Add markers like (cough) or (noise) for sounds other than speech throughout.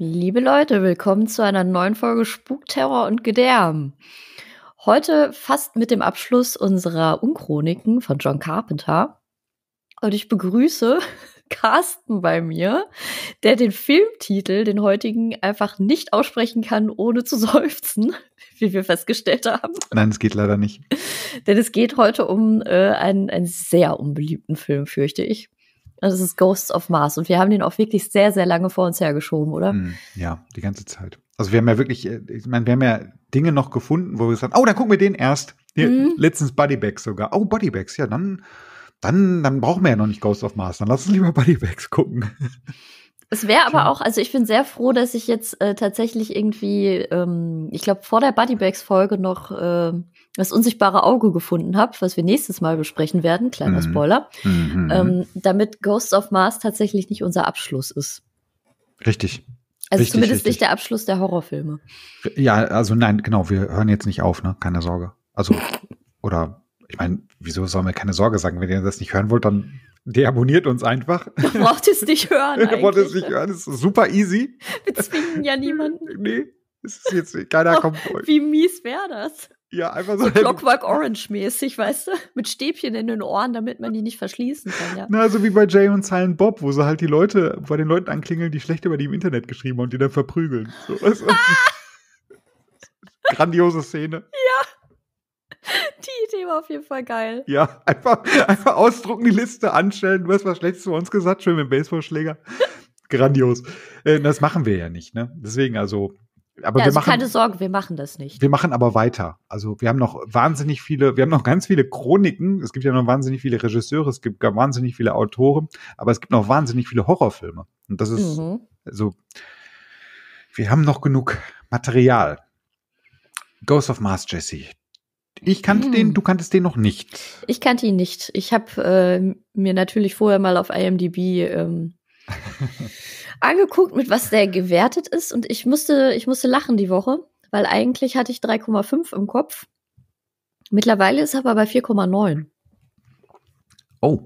Liebe Leute, willkommen zu einer neuen Folge Spuk, Terror und Gedärm. Heute fast mit dem Abschluss unserer Unchroniken von John Carpenter. Und ich begrüße Carsten bei mir, der den Filmtitel, den heutigen, einfach nicht aussprechen kann, ohne zu (laughs) seufzen, wie wir festgestellt haben. Nein, es geht leider nicht. Denn es geht heute um äh, einen, einen sehr unbeliebten Film, fürchte ich. Also es ist Ghosts of Mars und wir haben den auch wirklich sehr, sehr lange vor uns hergeschoben, oder? Hm, ja, die ganze Zeit. Also wir haben ja wirklich, äh, ich meine, wir haben ja Dinge noch gefunden, wo wir gesagt haben, oh, dann gucken wir den erst. Hier, mhm. Letztens Bodybags sogar. Oh, Bodybags, ja, dann dann, dann brauchen wir ja noch nicht Ghost of Mars. Dann lass uns lieber Bodybags gucken. Es wäre aber auch, also ich bin sehr froh, dass ich jetzt äh, tatsächlich irgendwie, ähm, ich glaube, vor der Bodybags-Folge noch äh, das unsichtbare Auge gefunden habe, was wir nächstes Mal besprechen werden, kleiner mhm. Spoiler, mhm. Ähm, damit Ghosts of Mars tatsächlich nicht unser Abschluss ist. Richtig. Also richtig, zumindest richtig. nicht der Abschluss der Horrorfilme. Ja, also nein, genau, wir hören jetzt nicht auf, ne? Keine Sorge. Also, (laughs) oder ich meine, wieso soll man keine Sorge sagen? Wenn ihr das nicht hören wollt, dann deabonniert uns einfach. Da (laughs) braucht es nicht hören. Ihr (laughs) braucht es nicht hören. Das ist super easy. Wir zwingen ja niemanden. (laughs) Nee, es ist jetzt, keiner oh, kommt durch. Wie mies wäre das? Ja, einfach so. so Clockwork Orange-mäßig, weißt du? Mit Stäbchen in den Ohren, damit man die nicht verschließen kann, ja. Na, so wie bei Jay und Silent Bob, wo sie halt die Leute, bei den Leuten anklingeln, die schlecht über die im Internet geschrieben haben und die dann verprügeln. So. Also, grandiose Szene. Ja. (laughs) Die Idee war auf jeden Fall geil. Ja, einfach, einfach ausdrucken, die Liste anstellen. Du hast was Schlechtes zu uns gesagt, schön mit dem Baseballschläger. (laughs) Grandios. Äh, das machen wir ja nicht, ne? Deswegen, also. Aber ja, wir also machen, keine Sorge, wir machen das nicht. Wir machen aber weiter. Also wir haben noch wahnsinnig viele, wir haben noch ganz viele Chroniken. Es gibt ja noch wahnsinnig viele Regisseure, es gibt wahnsinnig viele Autoren, aber es gibt noch wahnsinnig viele Horrorfilme. Und das ist, mhm. also, wir haben noch genug Material. Ghost of Mars Jesse, ich kannte hm. den, du kanntest den noch nicht. Ich kannte ihn nicht. Ich habe äh, mir natürlich vorher mal auf IMDb ähm, (laughs) angeguckt, mit was der gewertet ist. Und ich musste, ich musste lachen die Woche, weil eigentlich hatte ich 3,5 im Kopf. Mittlerweile ist er aber bei 4,9. Oh.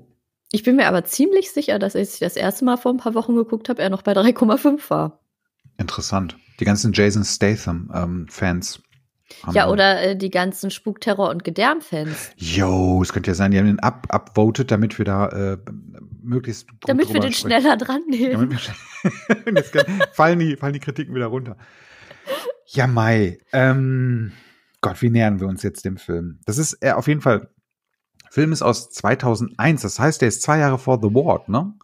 Ich bin mir aber ziemlich sicher, dass als ich das erste Mal vor ein paar Wochen geguckt habe, er noch bei 3,5 war. Interessant. Die ganzen Jason Statham-Fans. Ähm, ja, oder äh, die ganzen Spukterror- und Gedärmfans. Jo, es könnte ja sein, die haben den ab upvoted, damit wir da äh, möglichst. damit wir den sprechen. schneller dran nehmen. Jetzt (laughs) fallen, die, fallen die Kritiken wieder runter. Ja, Mai. Ähm, Gott, wie nähern wir uns jetzt dem Film? Das ist äh, auf jeden Fall. Film ist aus 2001, das heißt, der ist zwei Jahre vor The Ward, ne?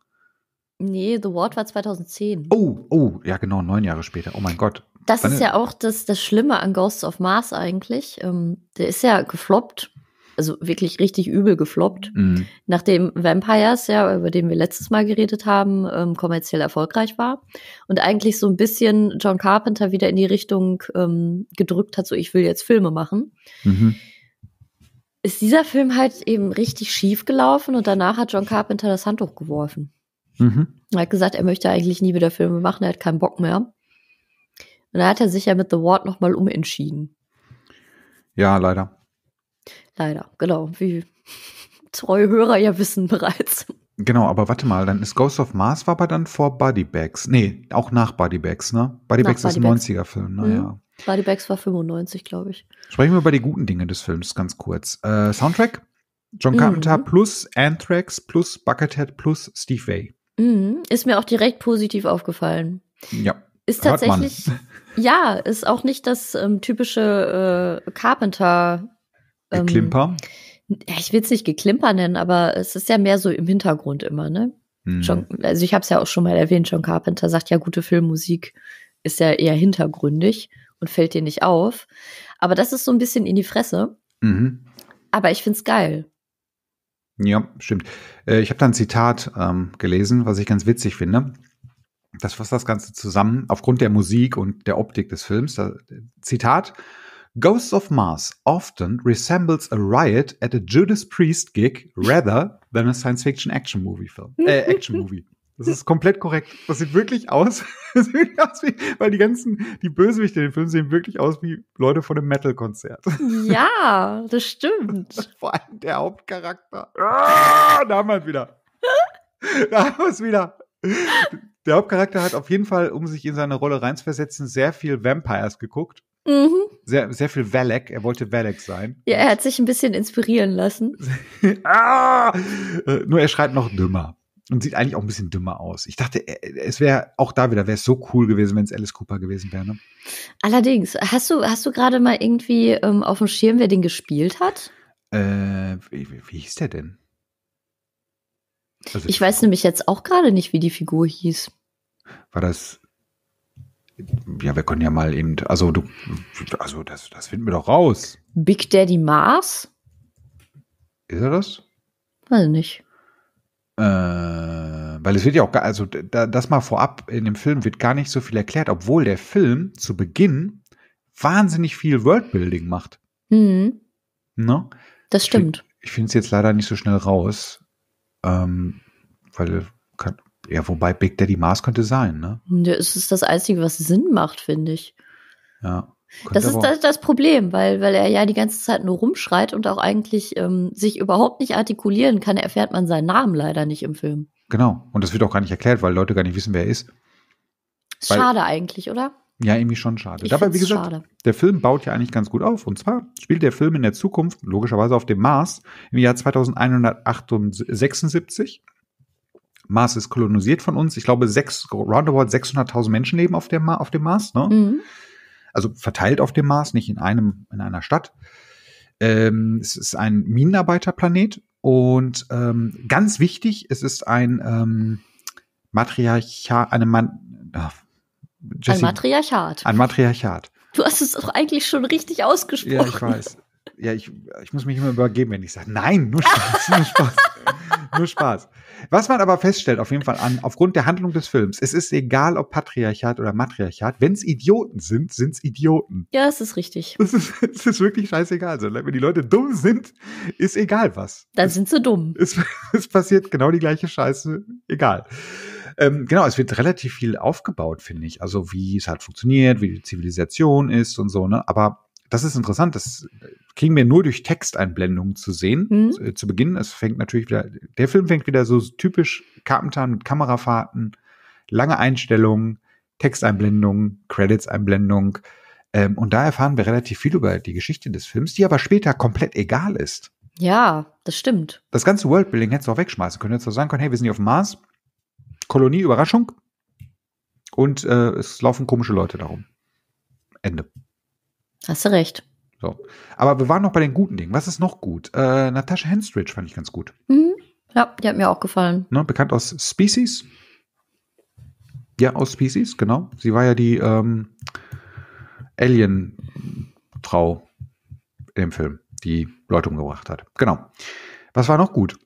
Nee, The Ward war 2010. Oh, oh, ja, genau, neun Jahre später. Oh mein Gott. Das ist ja auch das, das Schlimme an Ghosts of Mars eigentlich. Ähm, der ist ja gefloppt, also wirklich richtig übel gefloppt, mhm. nachdem Vampires ja, über den wir letztes Mal geredet haben, ähm, kommerziell erfolgreich war und eigentlich so ein bisschen John Carpenter wieder in die Richtung ähm, gedrückt hat, so ich will jetzt Filme machen. Mhm ist dieser Film halt eben richtig schief gelaufen und danach hat John Carpenter das Handtuch geworfen. Mhm. Er hat gesagt, er möchte eigentlich nie wieder Filme machen, er hat keinen Bock mehr. Und da hat er sich ja mit The Ward nochmal umentschieden. Ja, leider. Leider, genau, wie (laughs) treue Hörer ja wissen bereits. Genau, aber warte mal, dann ist Ghost of Mars war aber dann vor Bodybags. Nee, auch nach Bodybags, ne? Bodybags ist ein 90er-Film, naja. Ne? Mhm. Bodybags war 95, glaube ich. Sprechen wir über die guten Dinge des Films ganz kurz. Äh, Soundtrack? John mhm. Carpenter mhm. plus Anthrax plus Buckethead plus Steve Way. Mhm. Ist mir auch direkt positiv aufgefallen. Ja. Ist tatsächlich, ja, ist auch nicht das ähm, typische äh, Carpenter. Ähm, Klimper? Ich will es nicht Geklimper nennen, aber es ist ja mehr so im Hintergrund immer, ne? John, mhm. also ich habe es ja auch schon mal erwähnt, John Carpenter sagt ja, gute Filmmusik ist ja eher hintergründig und fällt dir nicht auf. Aber das ist so ein bisschen in die Fresse. Mhm. Aber ich finde es geil. Ja, stimmt. Äh, ich habe da ein Zitat ähm, gelesen, was ich ganz witzig finde das fasst das Ganze zusammen aufgrund der Musik und der Optik des Films. Da, Zitat. Ghosts of Mars often resembles a riot at a Judas Priest gig rather than a science fiction action movie film. Äh, (laughs) action movie. Das ist komplett korrekt. Das sieht wirklich aus, (laughs) aus wie, weil die ganzen, die Bösewichte in den Filmen sehen wirklich aus wie Leute von einem Metal-Konzert. (laughs) Ja, das stimmt. Vor allem der Hauptcharakter. Ah, da haben wir es wieder. Da haben wir es wieder. Der Hauptcharakter hat auf jeden Fall, um sich in seine Rolle reinzuversetzen, sehr viel Vampires geguckt. Mhm. Sehr, sehr viel Valek. Er wollte Valek sein. Ja, er hat sich ein bisschen inspirieren lassen. (laughs) ah! Äh, nur er schreibt noch dümmer. Und sieht eigentlich auch ein bisschen dümmer aus. Ich dachte, es wäre auch da wieder, wäre es so cool gewesen, wenn es Alice Cooper gewesen wäre. Ne? Allerdings, hast du, hast du gerade mal irgendwie ähm, auf dem Schirm, wer den gespielt hat? Äh, wie, wie hieß der denn? Also ich weiß nämlich jetzt auch gerade nicht, wie die Figur hieß. War das. Ja, wir können ja mal eben. Also, du. Also, das, das finden wir doch raus. Big Daddy Mars? Ist er das? Weiß nicht. Äh, weil es wird ja auch, also da, das mal vorab, in dem Film wird gar nicht so viel erklärt, obwohl der Film zu Beginn wahnsinnig viel Worldbuilding macht. Mhm. Ne? Das stimmt. ich finde es jetzt leider nicht so schnell raus. Ähm, weil, kann, ja, wobei Big Daddy Mars könnte sein, ne? Ja, es ist das Einzige, was Sinn macht, finde ich. Ja. Das ist das, das, Problem, weil, weil er ja die ganze Zeit nur rumschreit und auch eigentlich ähm, sich überhaupt nicht artikulieren kann, erfährt man seinen Namen leider nicht im Film. Genau, und das wird auch gar nicht erklärt, weil Leute gar nicht wissen, wer er ist. Weil, Schade eigentlich, oder? Ja, irgendwie schon schade. Ich Dabei, wie gesagt, schade. der Film baut ja eigentlich ganz gut auf. Und zwar spielt der Film in der Zukunft, logischerweise auf dem Mars, im Jahr 2176. Mars ist kolonisiert von uns. Ich glaube, sechs, roundabout 600.000 Menschen leben auf, der auf dem Mars. Ne? Mhm. Also verteilt auf dem Mars, nicht in, einem, in einer Stadt. Ähm, es ist ein Minenarbeiterplanet. Und ähm, ganz wichtig, es ist ein ähm, Matriarchat, eine Mann. Ach, Jessie, ein Matriarchat. Ein Matriarchat. Du hast es doch eigentlich schon richtig ausgesprochen. Ja, ich weiß. Ja, ich, ich muss mich immer übergeben, wenn ich sage, nein, nur Spaß, nur Spaß. (laughs) nur Spaß. Was man aber feststellt, auf jeden Fall an, aufgrund der Handlung des Films, es ist egal, ob Patriarchat oder Matriarchat, wenn es Idioten sind, sind es Idioten. Ja, es ist richtig. (laughs) Es ist, ist wirklich scheißegal. Also, wenn die Leute dumm sind, ist egal was. Dann es, sind sie dumm. Es, (laughs) es, passiert genau die gleiche Scheiße, egal. Ähm, genau, es wird relativ viel aufgebaut, finde ich. Also wie es halt funktioniert, wie die Zivilisation ist und so, ne? Aber das ist interessant, das äh, kriegen wir nur durch Texteinblendungen zu sehen. Mhm. Zu, äh, zu Beginn, es fängt natürlich wieder, der Film fängt wieder so typisch Carpenter mit Kamerafahrten, lange Einstellungen, Texteinblendungen, Credits-Einblendung. Ähm, und da erfahren wir relativ viel über die Geschichte des Films, die aber später komplett egal ist. Ja, das stimmt. Das ganze Worldbuilding hättest du auch wegschmeißen können. Hättest du sagen können, hey, wir sind hier auf dem Mars, Kolonie, Überraschung. Und äh, es laufen komische Leute darum. Ende. Hast du recht. So. Aber wir waren noch bei den guten Dingen. Was ist noch gut? Äh, Natasha Henstridge fand ich ganz gut. Mhm. Ja, die hat mir auch gefallen. Ne, bekannt aus Species. Ja, aus Species, genau. Sie war ja die ähm, Alien-Frau im Film, die Leute umgebracht hat. Genau. Was war noch gut?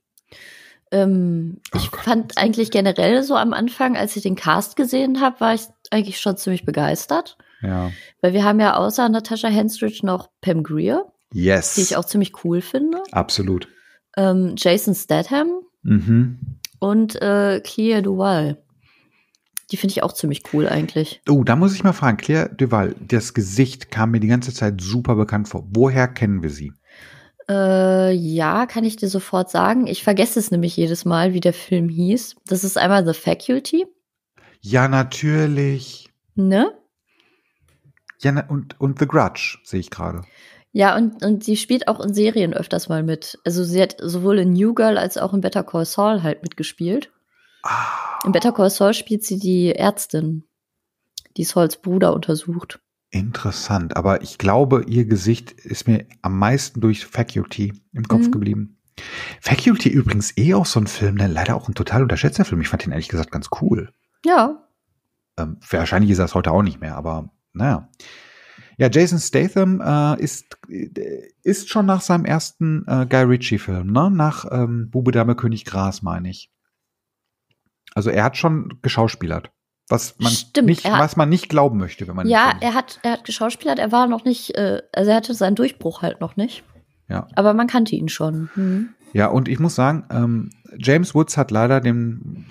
Ähm, oh ich Gott. fand eigentlich generell so am Anfang, als ich den Cast gesehen habe, war ich eigentlich schon ziemlich begeistert. Ja. Weil wir haben ja außer Natasha Henstridge noch Pam Greer. Yes. Die ich auch ziemlich cool finde. Absolut. Ähm, Jason Statham. Mhm. Und äh, Clear Duval. Die finde ich auch ziemlich cool eigentlich. Oh, da muss ich mal fragen. Claire Duval, das Gesicht kam mir die ganze Zeit super bekannt vor. Woher kennen wir sie? Äh, ja, kann ich dir sofort sagen. Ich vergesse es nämlich jedes Mal, wie der Film hieß. Das ist einmal The Faculty. Ja, natürlich. Ne? Ja, ne, und, und The Grudge sehe ich gerade. Ja, und, und sie spielt auch in Serien öfters mal mit. Also sie hat sowohl in New Girl als auch in Better Call Saul halt mitgespielt. Ah. In Better Call Saul spielt sie die Ärztin, die Sauls Bruder untersucht. Interessant, aber ich glaube, ihr Gesicht ist mir am meisten durch Faculty im Kopf mhm. geblieben. Faculty übrigens eh auch so ein Film, der ne, leider auch ein total unterschätzter Film. Ich fand den ehrlich gesagt ganz cool. Ja. Ähm, wahrscheinlich ist das heute auch nicht mehr, aber naja. Ja, Jason Statham äh, ist, äh, ist schon nach seinem ersten äh, Guy Ritchie-Film, ne? Nach ähm, Bube Dame König Gras, meine ich. Also er hat schon geschauspielert. Was man, Stimmt, nicht, hat, was man nicht glauben möchte, wenn man. Ja, er hat, er hat geschauspielert, er war noch nicht, äh, also er hatte seinen Durchbruch halt noch nicht. Ja. Aber man kannte ihn schon. Mhm. Ja, und ich muss sagen, ähm, James Woods hat leider den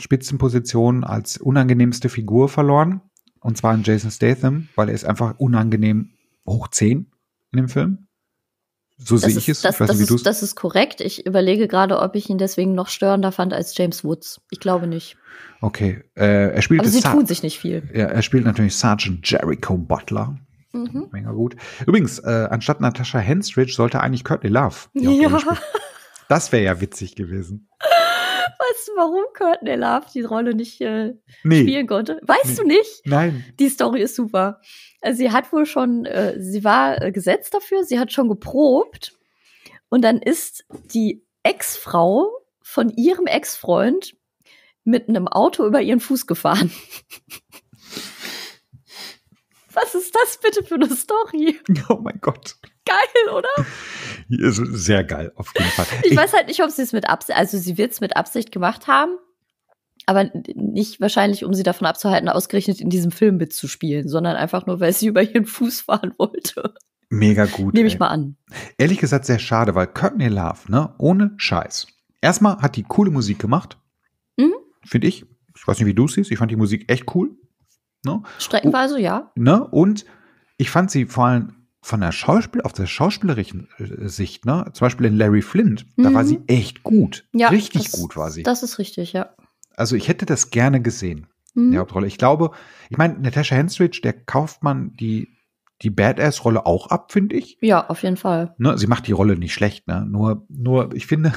Spitzenposition als unangenehmste Figur verloren. Und zwar in Jason Statham, weil er ist einfach unangenehm hoch 10 in dem Film. So sehe ich es. Das, ich weiß das, nicht, wie ist, das ist korrekt. Ich überlege gerade, ob ich ihn deswegen noch störender fand als James Woods. Ich glaube nicht. Okay. Äh, er spielt Aber sie Sar tun sich nicht viel. Ja, er spielt natürlich Sergeant Jericho Butler. Mhm. Mega gut. Übrigens, äh, anstatt Natasha Henstridge sollte eigentlich Courtney Love. Ja. Das wäre ja witzig gewesen. (laughs) Was, warum Courtney Love die Rolle nicht äh, nee. spielen konnte? Weißt nee. du nicht? Nein. Die Story ist super. Also sie hat wohl schon, äh, sie war äh, gesetzt dafür, sie hat schon geprobt. Und dann ist die Ex-Frau von ihrem Ex-Freund mit einem Auto über ihren Fuß gefahren. (laughs) Was ist das bitte für eine Story? (laughs) Oh mein Gott. Geil, oder? (laughs) Also, sehr geil, auf jeden Fall. Ich, ich weiß halt nicht, ob sie es mit Absicht, also sie wird es mit Absicht gemacht haben, aber nicht wahrscheinlich, um sie davon abzuhalten, ausgerechnet in diesem Film mitzuspielen, sondern einfach nur, weil sie (laughs) über ihren Fuß fahren wollte. Mega gut. Nehme ich ey. mal an. Ehrlich gesagt sehr schade, weil Courtney Love, ne, ohne Scheiß. Erstmal hat die coole Musik gemacht. Mhm. Finde ich. Ich weiß nicht, wie du es siehst. Ich fand die Musik echt cool. Ne? Streckenweise, U ja. Ne? Und ich fand sie vor allem von der Schauspiel, auf der schauspielerischen äh, Sicht, ne? Zum Beispiel in Larry Flint, mhm. da war sie mhm. echt gut. Ja, richtig das, gut war sie. Das ist richtig, ja. Also ich hätte das gerne gesehen mhm. in Hauptrolle. Ich glaube, ich meine, Natasha Henstridge, der kauft man die, die Badass-Rolle auch ab, finde ich. Ja, auf jeden Fall. Ne? Sie macht die Rolle nicht schlecht, ne? Nur, nur, ich finde,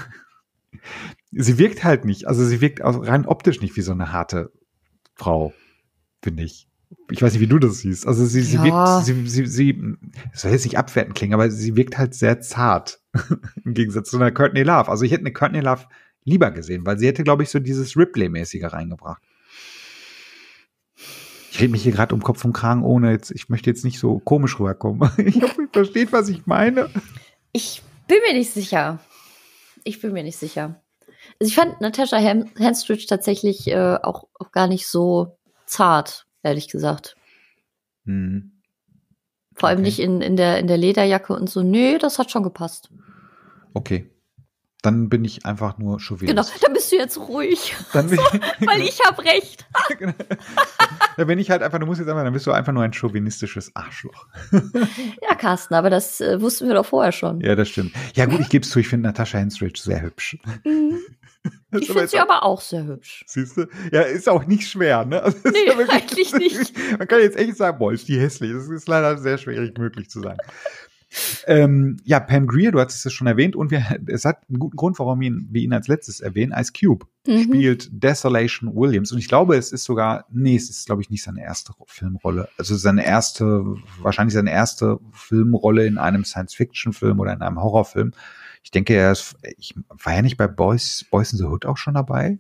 (laughs) sie wirkt halt nicht, also sie wirkt rein optisch nicht wie so eine harte Frau finde ich. Ich weiß nicht, wie du das siehst. Also sie, sie ja. wirkt, sie, sie, sie, das soll jetzt nicht abwertend klingen, aber sie wirkt halt sehr zart. (laughs) Im Gegensatz zu einer Courtney Love. Also ich hätte eine Courtney Love lieber gesehen, weil sie hätte, glaube ich, so dieses Ripley-mäßige reingebracht. Ich rede mich hier gerade um Kopf und Kragen, ohne jetzt, ich möchte jetzt nicht so komisch rüberkommen. (laughs) Ich hoffe, ihr versteht, was ich meine. Ich bin mir nicht sicher. Ich bin mir nicht sicher. Also ich fand Natasha Ham Hanstridge tatsächlich äh, auch, auch gar nicht so zart, ehrlich gesagt. Mhm. Vor allem okay. nicht in, in, der, in der Lederjacke und so. Nö, das hat schon gepasst. Okay. Dann bin ich einfach nur chauvinistisch. Genau, dann bist du jetzt ruhig. Dann bin (laughs) Weil ich habe recht. Da (laughs) genau. bin ich halt einfach, du musst jetzt einfach, dann bist du einfach nur ein chauvinistisches Arschloch. (laughs) ja, Carsten, aber das äh, wussten wir doch vorher schon. Ja, das stimmt. Ja, gut, ich gebe es zu, ich finde Natascha Henstridge sehr hübsch. Mhm. Ich finde sie aber auch sehr hübsch. Siehst du? Ja, ist auch nicht schwer, ne? Also nee, ja wirklich, eigentlich (laughs) nicht. Man kann jetzt echt sagen, boah, ist die hässlich. Das ist leider sehr schwierig möglich zu sein. ähm, ja, Pam Greer, du hattest es schon erwähnt und wir, es hat einen guten Grund, warum wir ihn, wir ihn als letztes erwähnen. Ice Cube mhm. spielt Desolation Williams und ich glaube, es ist sogar, nee, es ist glaube ich nicht seine erste Filmrolle. Also seine erste, wahrscheinlich seine erste Filmrolle in einem Science-Fiction-Film oder in einem Horrorfilm. Ich denke, er ist, ich war ja nicht bei Boys, Boys in the Hood auch schon dabei.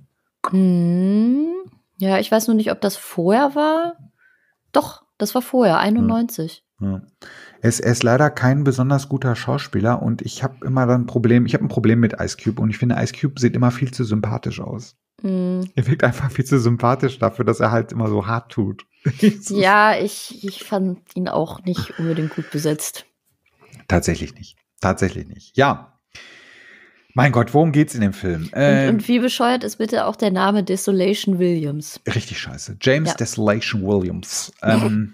Hm, ja, ich weiß nur nicht, ob das vorher war. Doch, das war vorher, 91. Hm. Ja. Er, ist, er ist leider kein besonders guter Schauspieler und ich habe immer dann ein Problem, ich habe ein Problem mit Ice Cube und ich finde, Ice Cube sieht immer viel zu sympathisch aus. Mm. Er wirkt einfach viel zu sympathisch dafür, dass er halt immer so hart tut. (laughs) ja, ich, ich fand ihn auch nicht unbedingt gut besetzt. Tatsächlich nicht. Tatsächlich nicht. Ja, mein Gott, worum geht's in dem Film? Ähm, und, und, ähm, wie bescheuert ist bitte auch der Name Desolation Williams? Richtig scheiße. James ja. Desolation Williams. (laughs) Ähm,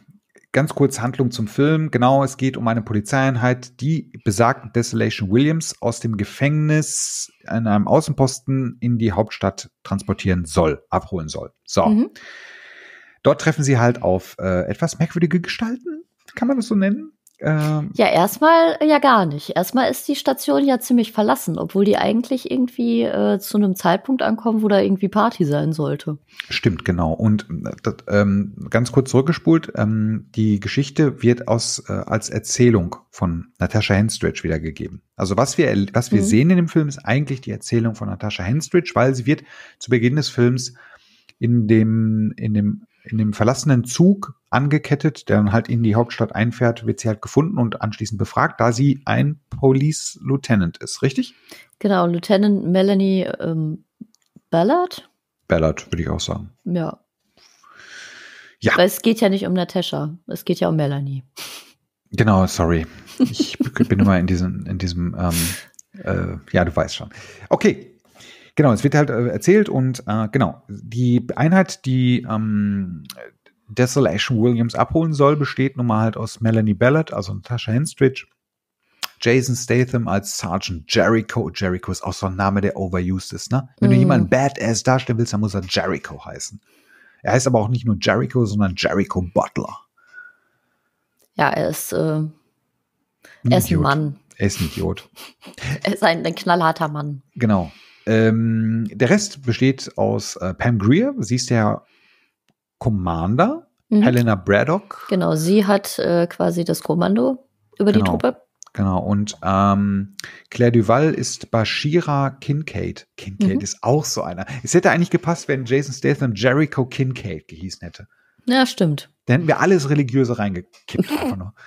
ganz kurz Handlung zum Film. Genau, es geht um eine Polizeieinheit, die besagten Desolation Williams aus dem Gefängnis an einem Außenposten in die Hauptstadt transportieren soll, abholen soll. So. Mhm. Dort treffen sie halt auf äh, etwas merkwürdige Gestalten, kann man das so nennen? Ähm, ja, erstmal äh, ja gar nicht. Erstmal ist die Station ja ziemlich verlassen, obwohl die eigentlich irgendwie äh, zu einem Zeitpunkt ankommen, wo da irgendwie Party sein sollte. Stimmt, genau. Und äh, das, ähm, ganz kurz zurückgespult, ähm, die Geschichte wird aus, äh, als Erzählung von Natascha Henstridge wiedergegeben. Also was wir, was wir mhm. sehen in dem Film ist eigentlich die Erzählung von Natascha Henstridge, weil sie wird zu Beginn des Films in dem, in dem in dem verlassenen Zug angekettet, der dann halt in die Hauptstadt einfährt, wird sie halt gefunden und anschließend befragt, da sie ein Police Lieutenant ist, richtig? Genau, Lieutenant Melanie ähm, Ballard. Ballard, würde ich auch sagen. Ja. Ja. Weil es geht ja nicht um Natascha, es geht ja um Melanie. Genau, sorry. Ich bin immer in diesem, in diesem, ähm, äh, ja, du weißt schon. Okay, Genau, es wird halt äh, erzählt und äh, genau, die Einheit, die ähm, Desolation Williams abholen soll, besteht nun mal halt aus Melanie Ballard, also Natasha Henstridge, Jason Statham als Sergeant Jericho. Jericho ist auch so ein Name, der overused ist, ne? Wenn mm. du mhm. jemanden Badass darstellen willst, dann muss er Jericho heißen. Er heißt aber auch nicht nur Jericho, sondern Jericho Butler. Ja, er ist, äh, ein, er ist ein Mann. Er ist ein Idiot. (laughs) er ist ein, ein knallharter Mann. Genau. Ähm, der Rest besteht aus äh, Pam Greer, sie ist der Commander, mhm. Helena Braddock. Genau, sie hat äh, quasi das Kommando über genau, die Truppe. Genau, und ähm, Claire Duval ist Bashira Kincaid. Kincaid mhm. ist auch so einer. Es hätte eigentlich gepasst, wenn Jason Statham Jericho Kincaid gehießen hätte. Ja, stimmt. Dann hätten wir alles Religiöse reingekippt. einfach nur. (laughs)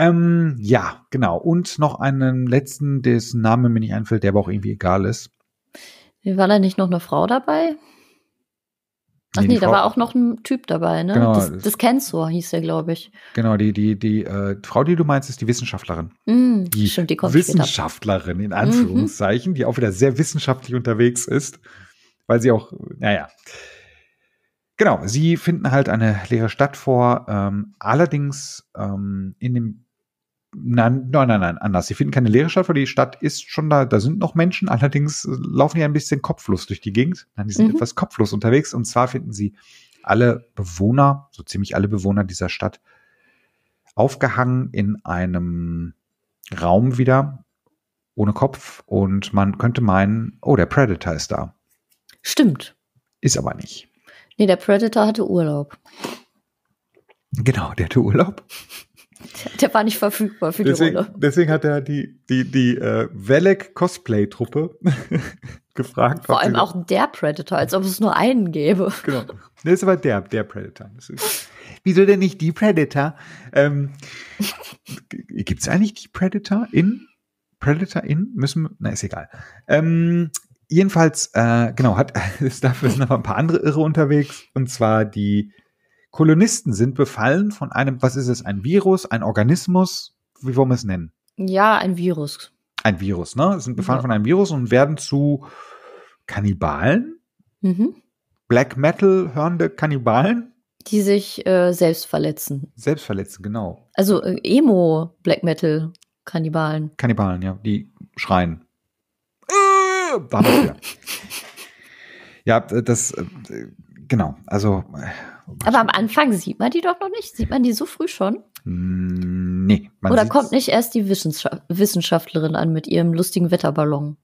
Ähm, ja, genau. Und noch einen letzten, dessen Name mir nicht einfällt, der aber auch irgendwie egal ist. War da nicht noch eine Frau dabei? Ach nee, nee da Frau, war auch noch ein Typ dabei, ne? Genau, das, das Kenzo hieß der, glaube ich. Genau, die, die, die äh, Frau, die du meinst, ist die Wissenschaftlerin. Mm, die stimmt, die kommt Wissenschaftlerin, in mhm. Anführungszeichen, mhm. die auch wieder sehr wissenschaftlich unterwegs ist, weil sie auch, naja. Genau, sie finden halt eine leere Stadt vor. Ähm, allerdings ähm, in dem Nein, nein, nein, nein, anders. Sie finden keine leere Stadt, weil die Stadt ist schon da, da sind noch Menschen, allerdings äh, laufen die ein bisschen kopflos durch die Gegend. Nein, die sind mhm. etwas kopflos unterwegs und zwar finden sie alle Bewohner, so ziemlich alle Bewohner dieser Stadt, aufgehangen in einem Raum wieder, ohne Kopf und man könnte meinen, oh, der Predator ist da. Stimmt. Ist aber nicht. Nee, der Predator hatte Urlaub. Genau, der hatte Urlaub. (laughs) Der war nicht verfügbar für deswegen, die Rolle. Deswegen hat er die, die, die äh, Velek-Cosplay-Truppe (laughs) gefragt. Vor allem auch der Predator, als ob es nur einen gäbe. Genau. Das ist aber der, der Predator. Ist, (laughs) wieso denn nicht die Predator? Ähm, Gibt es eigentlich die Predator in? Predator in? Müssen wir. Na, ist egal. Ähm, jedenfalls, äh, genau, hat, ist dafür sind noch ein paar andere Irre unterwegs. Und zwar die Kolonisten sind befallen von einem, was ist es, ein Virus, ein Organismus, wie wollen wir es nennen? Ja, ein Virus. Ein Virus, ne? Sind befallen ja. von einem Virus und werden zu Kannibalen? Mhm. Black Metal hörende Kannibalen? Die sich äh, selbst verletzen. Selbst verletzen, genau. Also äh, Emo Black Metal Kannibalen. Kannibalen, ja, die schreien. Äh, da haben wir (laughs) ja. ja, das äh, genau, also äh, aber am Anfang sieht man die doch noch nicht. Sieht man die so früh schon? Mm, nee. Oder kommt nicht erst die Wissenschaftlerin an mit ihrem lustigen Wetterballon?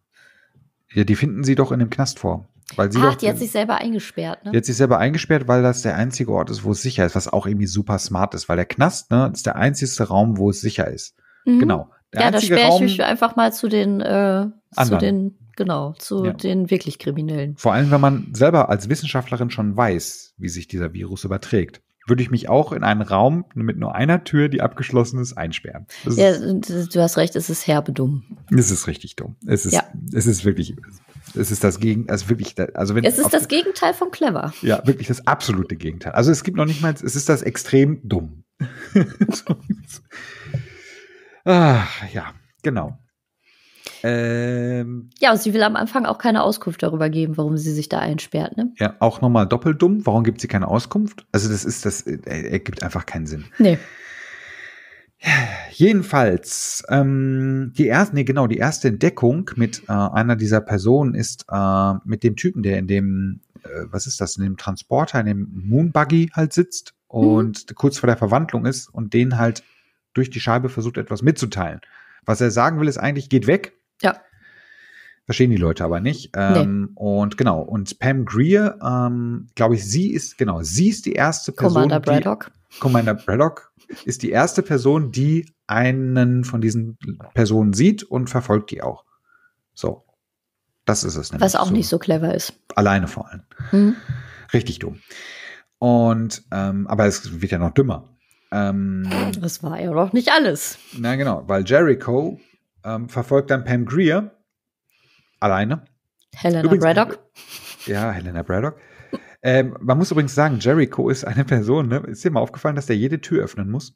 Ja, die finden sie doch in dem Knast vor. Weil sie Ach, doch, die hat sich selber eingesperrt, ne? Die hat sich selber eingesperrt, weil das der einzige Ort ist, wo es sicher ist, was auch irgendwie super smart ist, weil der Knast, ne, ist der einzigste Raum, wo es sicher ist. Mhm. Genau. Der ja, da sperre ich mich einfach mal zu den, äh, zu den Genau, zu ja. den wirklich Kriminellen. Vor allem, wenn man selber als Wissenschaftlerin schon weiß, wie sich dieser Virus überträgt würde ich mich auch in einen Raum mit nur einer Tür, die abgeschlossen ist, einsperren. Das ja, ist, du hast recht, es ist herbe dumm. Es ist richtig dumm. Es ist, ja. es ist wirklich, es ist das Gegenteil, also wirklich, also wenn. Es ist das Gegenteil von clever. Ja, wirklich das absolute Gegenteil. Also es gibt noch nicht mal, es ist das extrem dumm. (laughs) ah, ja, genau. Ähm, ja, und sie will am Anfang auch keine Auskunft darüber geben, warum sie sich da einsperrt, ne? Ja, auch nochmal doppelt dumm. Warum gibt sie keine Auskunft? Also, das ist, das äh, äh, ergibt einfach keinen Sinn. Nee. Jedenfalls, ähm, die erste, nee, genau, die erste Entdeckung mit äh, einer dieser Personen ist äh, mit dem Typen, der in dem, äh, was ist das, in dem Transporter, in dem Moonbuggy halt sitzt und mhm. kurz vor der Verwandlung ist und den halt durch die Scheibe versucht, etwas mitzuteilen. Was er sagen will, ist eigentlich, geht weg, ja. Verstehen die Leute aber nicht. Ähm, Und genau, und Pam Greer, ähm, glaube ich, sie ist, genau, sie ist die erste Person. Commander Braddock. Die, Commander Braddock ist die erste Person, die einen von diesen Personen sieht und verfolgt die auch. So. Das ist es nämlich. Was auch so. nicht so clever ist. Alleine vor allem. Mhm. Richtig dumm. Und, ähm, aber es wird ja noch dümmer. Ähm, das war ja noch nicht alles. Na genau, weil Jericho ähm, verfolgt dann Pam Greer alleine. Helena übrigens, Braddock. Ja, Helena Braddock. Ähm, man muss übrigens sagen, Jericho ist eine Person, ne? Ist dir mal aufgefallen, dass der jede Tür öffnen muss?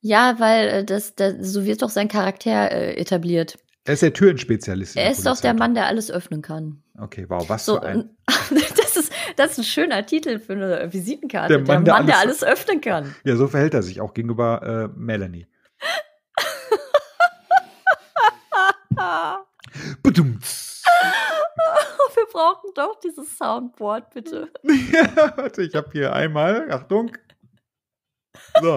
Ja, weil äh, das, das so wird doch sein Charakter äh, etabliert. Er ist der Türenspezialist. Er ist doch der Mann, der alles öffnen kann. Okay, wow, was so, für ein. (laughs) das, ist, das ist ein schöner Titel für eine Visitenkarte. Der Mann, der, Mann, alles, der alles, öffnen kann. Ja, so verhält er sich auch gegenüber äh, Melanie. Ah. (laughs) Wir brauchen doch dieses Soundboard, bitte. (laughs) Ja, warte, ich habe hier einmal, Achtung. So.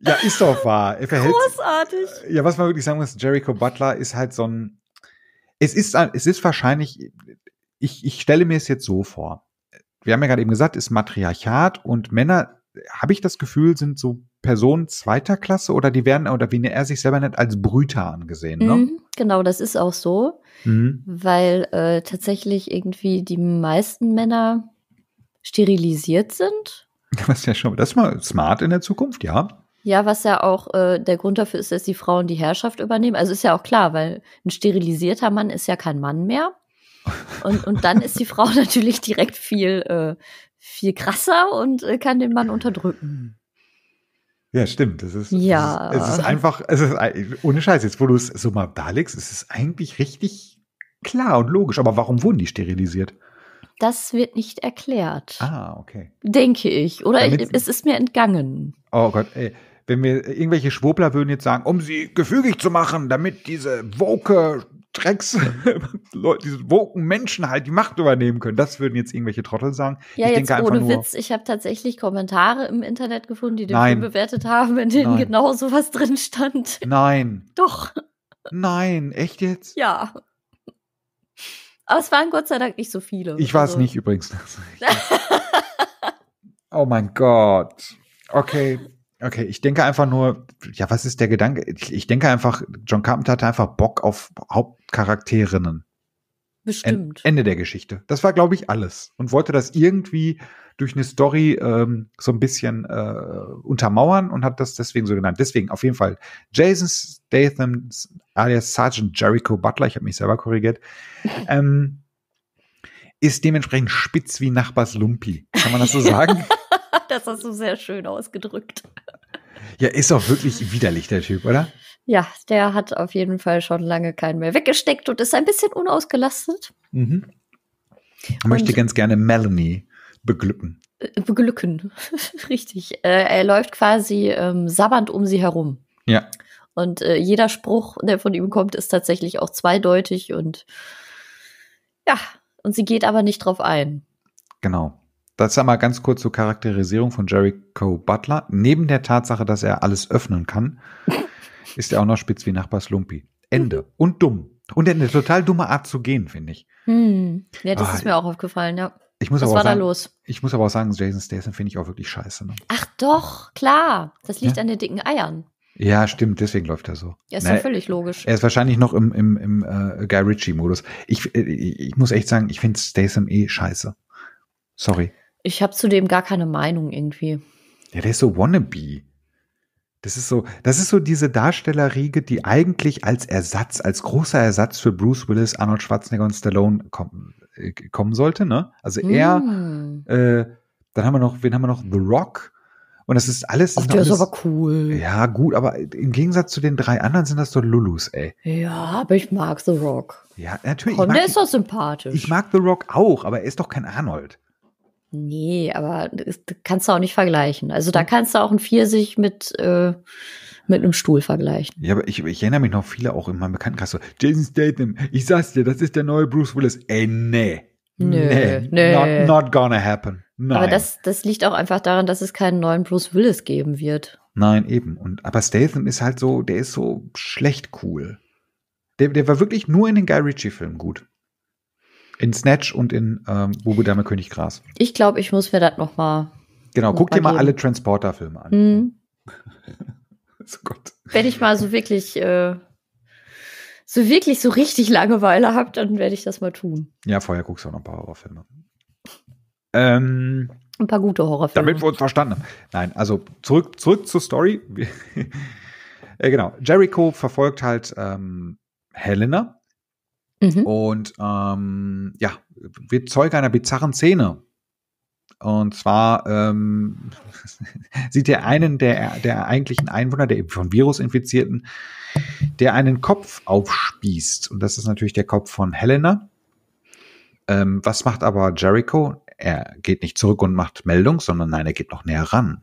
ja, ist doch wahr. Er verhält, Großartig. Ja, was man wirklich sagen muss, Jericho Butler ist halt so ein. Es ist, es ist wahrscheinlich, ich, ich stelle mir es jetzt so vor. Wir haben ja gerade eben gesagt, ist Matriarchat und Männer habe ich das Gefühl, sind so Personen zweiter Klasse oder die werden, oder wie ne, er sich selber nennt, als Brüter angesehen. Ne? Mhm, genau, das ist auch so, mhm. weil äh, tatsächlich irgendwie die meisten Männer sterilisiert sind. Was (laughs) ja schon, das ist mal smart in der Zukunft, ja. Ja, was ja auch äh, der Grund dafür ist, dass die Frauen die Herrschaft übernehmen. Also ist ja auch klar, weil ein sterilisierter Mann ist ja kein Mann mehr. Und, und dann ist die Frau (laughs) natürlich direkt viel äh, viel krasser und äh, kann den Mann unterdrücken. Hm. Ja, stimmt. Das ist, ja. Das ist, es ist einfach, es ist, ohne Scheiß, jetzt wo du es so mal darlegst, es ist eigentlich richtig klar und logisch. Aber warum wurden die sterilisiert? Das wird nicht erklärt. Ah, okay. Denke ich. Oder ich, es ist mir entgangen. Oh Gott, ey. Wenn mir irgendwelche Schwobler würden jetzt sagen, um sie gefügig zu machen, damit diese woke Drecks, (laughs) Leute, diese woken Menschen halt die Macht übernehmen können. Das würden jetzt irgendwelche Trottel sagen. Ja, ich jetzt denke ohne nur, Witz, ich habe tatsächlich Kommentare im Internet gefunden, die den nein, Film bewertet haben, in denen nein. genau sowas drin stand. Nein. (laughs) Doch. Nein, echt jetzt? Ja. Aber es waren Gott sei Dank nicht so viele. Ich war es also. nicht übrigens. (laughs) oh mein Gott. Okay. Okay, ich denke einfach nur, ja, was ist der Gedanke? Ich, ich denke einfach, John Carpenter hatte einfach Bock auf Hauptcharakterinnen. Bestimmt. En Ende der Geschichte. Das war, glaube ich, alles. Und wollte das irgendwie durch eine Story ähm, so ein bisschen äh, untermauern und hat das deswegen so genannt. Deswegen auf jeden Fall Jason Statham alias Sergeant Jericho Butler, ich habe mich selber korrigiert, (laughs) ähm, ist dementsprechend spitz wie Nachbars Lumpi. Kann man das so (laughs) sagen? Das hast du sehr schön ausgedrückt. Ja, ist auch wirklich widerlich, der Typ, oder? Ja, der hat auf jeden Fall schon lange keinen mehr weggesteckt und ist ein bisschen unausgelastet. Mhm. Und möchte ganz gerne Melanie beglücken. Äh, beglücken, (laughs) richtig. Äh, er läuft quasi ähm, sabbernd um sie herum. Ja. Und äh, jeder Spruch, der von ihm kommt, ist tatsächlich auch zweideutig und ja, und sie geht aber nicht drauf ein. Genau. Das einmal ganz kurz zur Charakterisierung von Jericho Butler. Neben der Tatsache, dass er alles öffnen kann, (laughs) ist er auch noch spitz wie Nachbar Lumpy. Ende. Und dumm. Und eine total dumme Art zu gehen, finde ich. Hm. Ja, das ah, ist mir auch aufgefallen, ja. Ich muss Was aber war sagen, da los? Ich muss aber auch sagen, Jason Statham finde ich auch wirklich scheiße. Ne? Ach doch, klar. Das liegt ja? an den dicken Eiern. Ja, stimmt, deswegen läuft er so. Ja, ist Na, ja völlig logisch. Er ist wahrscheinlich noch im, im, im äh, Guy Ritchie-Modus. Ich, äh, ich muss echt sagen, ich finde Statham eh scheiße. Sorry. Ich habe zudem gar keine Meinung irgendwie. Ja, der ist so wannabe. Das ist so, das ist so diese Darstellerriege, die eigentlich als Ersatz, als großer Ersatz für Bruce Willis, Arnold Schwarzenegger und Stallone kommen, äh, kommen sollte, ne? Also hm. er, mm. äh, dann haben wir noch, wen haben wir noch? The Rock. Und das ist alles. Ach, der alles, ist aber cool. Ja, gut, aber im Gegensatz zu den drei anderen sind das doch Lulus, ey. Ja, aber ich mag The Rock. Ja, natürlich. Und der ist doch sympathisch. Ich mag The Rock auch, aber er ist doch kein Arnold. Nee, aber das kannst du auch nicht vergleichen. Also da hm. kannst du auch ein Pfirsich mit, äh, mit einem Stuhl vergleichen. Ja, aber ich, ich erinnere mich noch viele auch in meinem Bekanntenkreis Jason Statham, ich sag's dir, das ist der neue Bruce Willis. Ey, äh, nee. Nö, nee, nö. Not, not gonna happen. Nein. Aber das, das liegt auch einfach daran, dass es keinen neuen Bruce Willis geben wird. Nein, eben. Und, aber Statham ist halt so, der ist so schlecht cool. Der, der war wirklich nur in den Guy Ritchie-Filmen gut. In Snatch und in ähm, Bube Dame Königgras. Ich glaube, ich muss mir das noch mal. Genau, noch guck mal dir mal geben. alle Transporter-Filme an. Mhm. (laughs) so Gott. Wenn ich mal so wirklich, äh, so wirklich so richtig Langeweile habe, dann werde ich das mal tun. Ja, vorher guckst du auch noch ein paar Horrorfilme. Ähm, ein paar gute Horrorfilme. Damit wir uns verstanden haben. Nein, also zurück, zurück zur Story. (laughs) äh, genau, Jericho verfolgt halt ähm, Helena Mhm. Und ähm, ja, wird Zeuge einer bizarren Szene. Und zwar ähm, (laughs) sieht er einen der, der eigentlichen Einwohner, der eben von Virus infizierten, der einen Kopf aufspießt. Und das ist natürlich der Kopf von Helena. Ähm, was macht aber Jericho? Er geht nicht zurück und macht Meldung, sondern nein, er geht noch näher ran.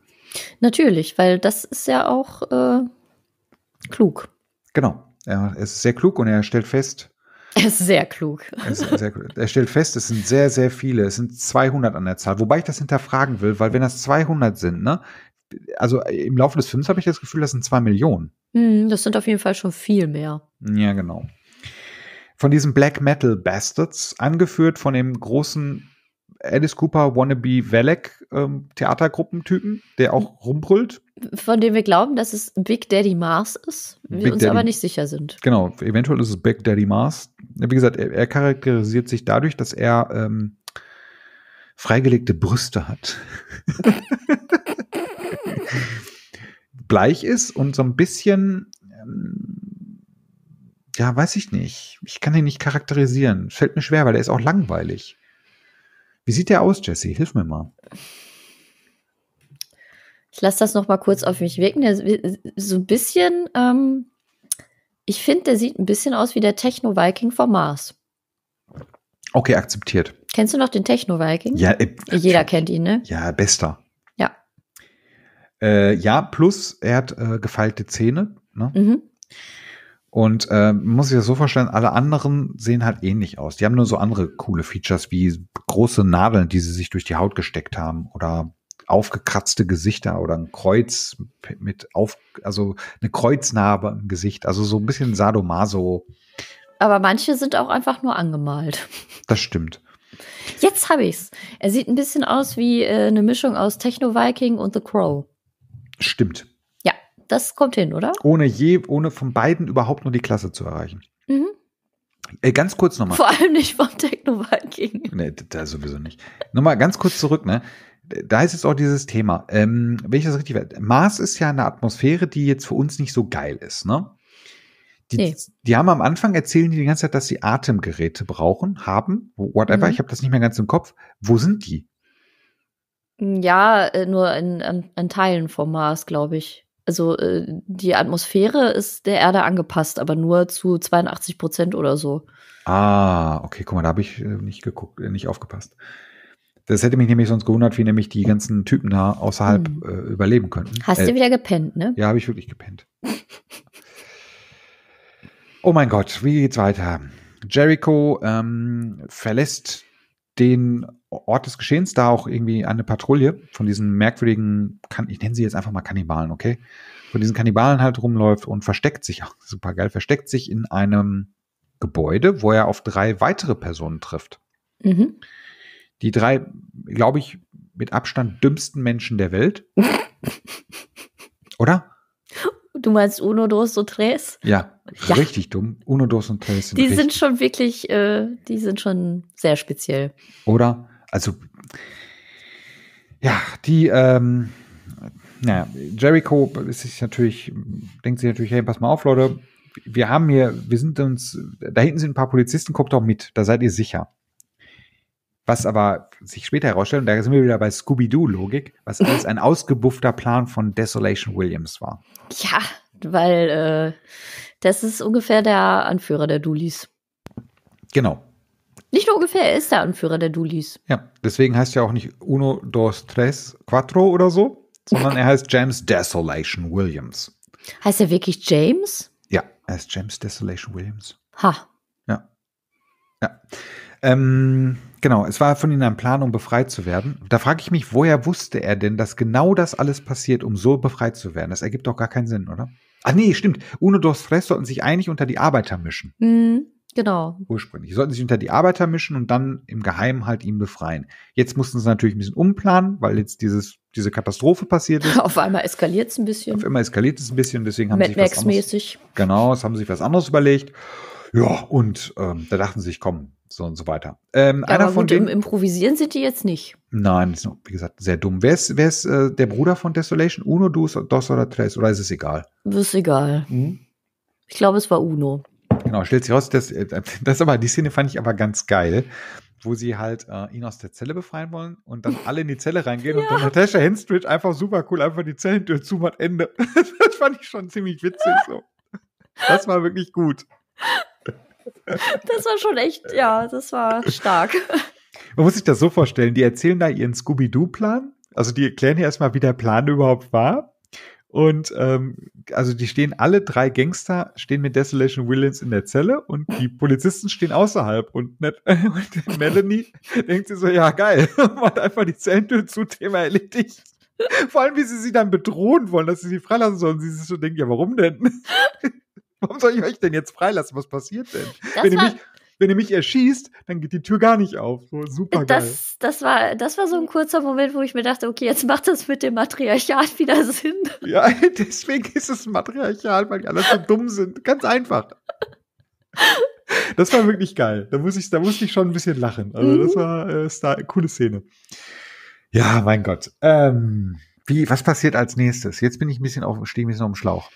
Natürlich, weil das ist ja auch äh, klug. Genau, er ist sehr klug und er stellt fest, er ist sehr klug. Er, ist sehr klug. er stellt fest, es sind sehr, sehr viele. Es sind 200 an der Zahl. Wobei ich das hinterfragen will, weil wenn das 200 sind, ne? Also im Laufe des Films habe ich das Gefühl, das sind zwei Millionen. Hm, das sind auf jeden Fall schon viel mehr. Ja, genau. Von diesen Black Metal Bastards, angeführt von dem großen Alice Cooper Wannabe Valek ähm, Theatergruppentypen, der auch rumbrüllt. Von dem wir glauben, dass es Big Daddy Mars ist, wir Big uns Daddy. aber nicht sicher sind. Genau, eventuell ist es Big Daddy Mars. Wie gesagt, er, er charakterisiert sich dadurch, dass er ähm, freigelegte Brüste hat. (laughs) Bleich ist und so ein bisschen, ähm, ja, weiß ich nicht. Ich kann ihn nicht charakterisieren. Fällt mir schwer, weil er ist auch langweilig. Wie sieht der aus, Jesse? Hilf mir mal. Ich lasse das noch mal kurz auf mich wirken. Der, so ein bisschen, ähm, ich finde, der sieht ein bisschen aus wie der Techno-Viking vom Mars. Okay, akzeptiert. Kennst du noch den Techno-Viking? Ja, äh, jeder kennt ihn, ne? Ja, bester. Ja. Äh, ja, plus er hat äh, gefeilte Zähne. Ne? Mhm. Und äh, muss ich das so vorstellen, alle anderen sehen halt ähnlich aus. Die haben nur so andere coole Features wie große Nadeln, die sie sich durch die Haut gesteckt haben oder aufgekratzte Gesichter oder ein Kreuz mit auf, also eine Kreuznarbe im Gesicht, also so ein bisschen Sadomaso. Aber manche sind auch einfach nur angemalt. (laughs) Das stimmt. Jetzt habe ich's. Er sieht ein bisschen aus wie äh, eine Mischung aus Techno Viking und The Crow. Stimmt das kommt hin, oder? Ohne je, ohne von beiden überhaupt nur die Klasse zu erreichen. Mhm. Äh, ganz kurz nochmal. Vor allem nicht vom Techno-Viking. Nee, da sowieso nicht. nochmal ganz kurz zurück, ne? Da ist jetzt auch dieses Thema. Ähm, wenn ich das richtig weiß, Mars ist ja eine Atmosphäre, die jetzt für uns nicht so geil ist, ne? Die, nee. die haben am Anfang erzählen die die ganze Zeit, dass sie Atemgeräte brauchen, haben, whatever. Mhm. Ich habe das nicht mehr ganz im Kopf. Wo sind die? Ja, äh, nur in, an, an Teilen vom Mars, glaube ich also äh, die Atmosphäre ist der Erde angepasst, aber nur zu 82 Prozent oder so. Ah, okay, guck mal, da habe ich äh, nicht geguckt, äh, nicht aufgepasst. Das hätte mich nämlich sonst gewundert, wie nämlich die ganzen Typen da außerhalb hm. äh, überleben könnten. Hast äh, du wieder gepennt, ne? Ja, habe ich wirklich gepennt. oh mein Gott, wie geht's weiter? Jericho ähm, verlässt den Ort des Geschehens, da auch irgendwie eine Patrouille von diesen merkwürdigen, ich nenne sie jetzt einfach mal Kannibalen, okay? Von diesen Kannibalen halt rumläuft und versteckt sich, super geil, versteckt sich in einem Gebäude, wo er auf drei weitere Personen trifft. Mhm. Die drei, glaube ich, mit Abstand dümmsten Menschen der Welt. (laughs) Oder? Du meinst Uno, Dos und Tres? Ja, ja. richtig dumm. Uno, Dos und Tres sind Die richtig. sind schon wirklich, äh, die sind schon sehr speziell. Oder? Also, ja, die, ähm, naja, Jericho ist sich natürlich, denkt sich natürlich, hey, pass mal auf, Leute, wir haben hier, wir sind uns, da hinten sind ein paar Polizisten, guckt doch mit, da seid ihr sicher. Was aber sich später herausstellt, und da sind wir wieder bei Scooby-Doo-Logik, was alles ein ausgebuffter Plan von Desolation Williams war. Ja, weil äh, das ist ungefähr der Anführer der Dulies. Genau. Nicht nur ungefähr, er ist der Anführer der Dulis. Ja, deswegen heißt er auch nicht Uno, Dos, Tres, Quattro oder so, sondern er heißt James Desolation Williams. Heißt er wirklich James? Ja, er ist James Desolation Williams. Ha. Ja. Ja. Ähm, genau, es war von ihnen ein Plan, um befreit zu werden. Da frage ich mich, woher wusste er denn, dass genau das alles passiert, um so befreit zu werden? Das ergibt doch gar keinen Sinn, oder? Ach nee, stimmt. Uno, Dos, Tres sollten sich eigentlich unter die Arbeiter mischen. Mhm. Genau. Ursprünglich. Sie sollten sich unter die Arbeiter mischen und dann im Geheimen halt ihn befreien. Jetzt mussten sie natürlich ein bisschen umplanen, weil jetzt dieses, diese Katastrophe passiert ist. (laughs) Auf einmal eskaliert es ein bisschen. Auf einmal eskaliert es ein bisschen, deswegen haben Mad sie sich was anderes, Genau, es haben sich was anderes überlegt. Ja, und ähm, da dachten sie sich, komm, so und so weiter. Ähm, ja, einer aber von gut, denen, im Improvisieren sind die jetzt nicht. Nein, ist noch, wie gesagt, sehr dumm. Wer ist, wer ist äh, der Bruder von Desolation? Uno, Dos, Dos oder Tres? Oder ist es egal? Ist egal. Mhm. Ich glaube, es war Uno. Genau, stellt sich raus, äh, das, das aber, die Szene fand ich aber ganz geil, wo sie halt äh, ihn aus der Zelle befreien wollen und dann alle in die Zelle reingehen ja. und dann Natasha Henstridge einfach super cool einfach die Zellentür zumacht, Ende. (laughs) das fand ich schon ziemlich witzig so. Das war wirklich gut. Das war schon echt, ja, das war stark. Man muss sich das so vorstellen, die erzählen da ihren Scooby-Doo-Plan. Also die erklären ja erstmal, wie der Plan überhaupt war. Und ähm, also die stehen alle drei Gangster stehen mit Desolation Williams in der Zelle und die (laughs) Polizisten stehen außerhalb und, Net (laughs) und Melanie denkt sie so, ja geil, (laughs) macht einfach die Zellentür zu, Thema erledigt. Vor allem, wie sie sie dann bedrohen wollen, dass sie sie freilassen sollen. Sie sich so denken, ja warum denn? warum soll ich euch denn jetzt freilassen? Was passiert denn? Das Wenn war, ihr mich wenn ihr mich erschießt, dann geht die Tür gar nicht auf. So, super geil. Das, das, war, das war so ein kurzer Moment, wo ich mir dachte, okay, jetzt macht das mit dem Matriarchat wieder (laughs) Sinn. Ja, (laughs) deswegen ist es Matriarchat, weil die alle so dumm sind. Ganz einfach. Das war wirklich geil. Da, muss ich, da musste ich schon ein bisschen lachen. Also, das mhm. war äh, Star, coole Szene. Ja, mein Gott. Ähm, wie, was passiert als nächstes? Jetzt bin ich ein bisschen auf, stehe ein bisschen auf dem Schlauch.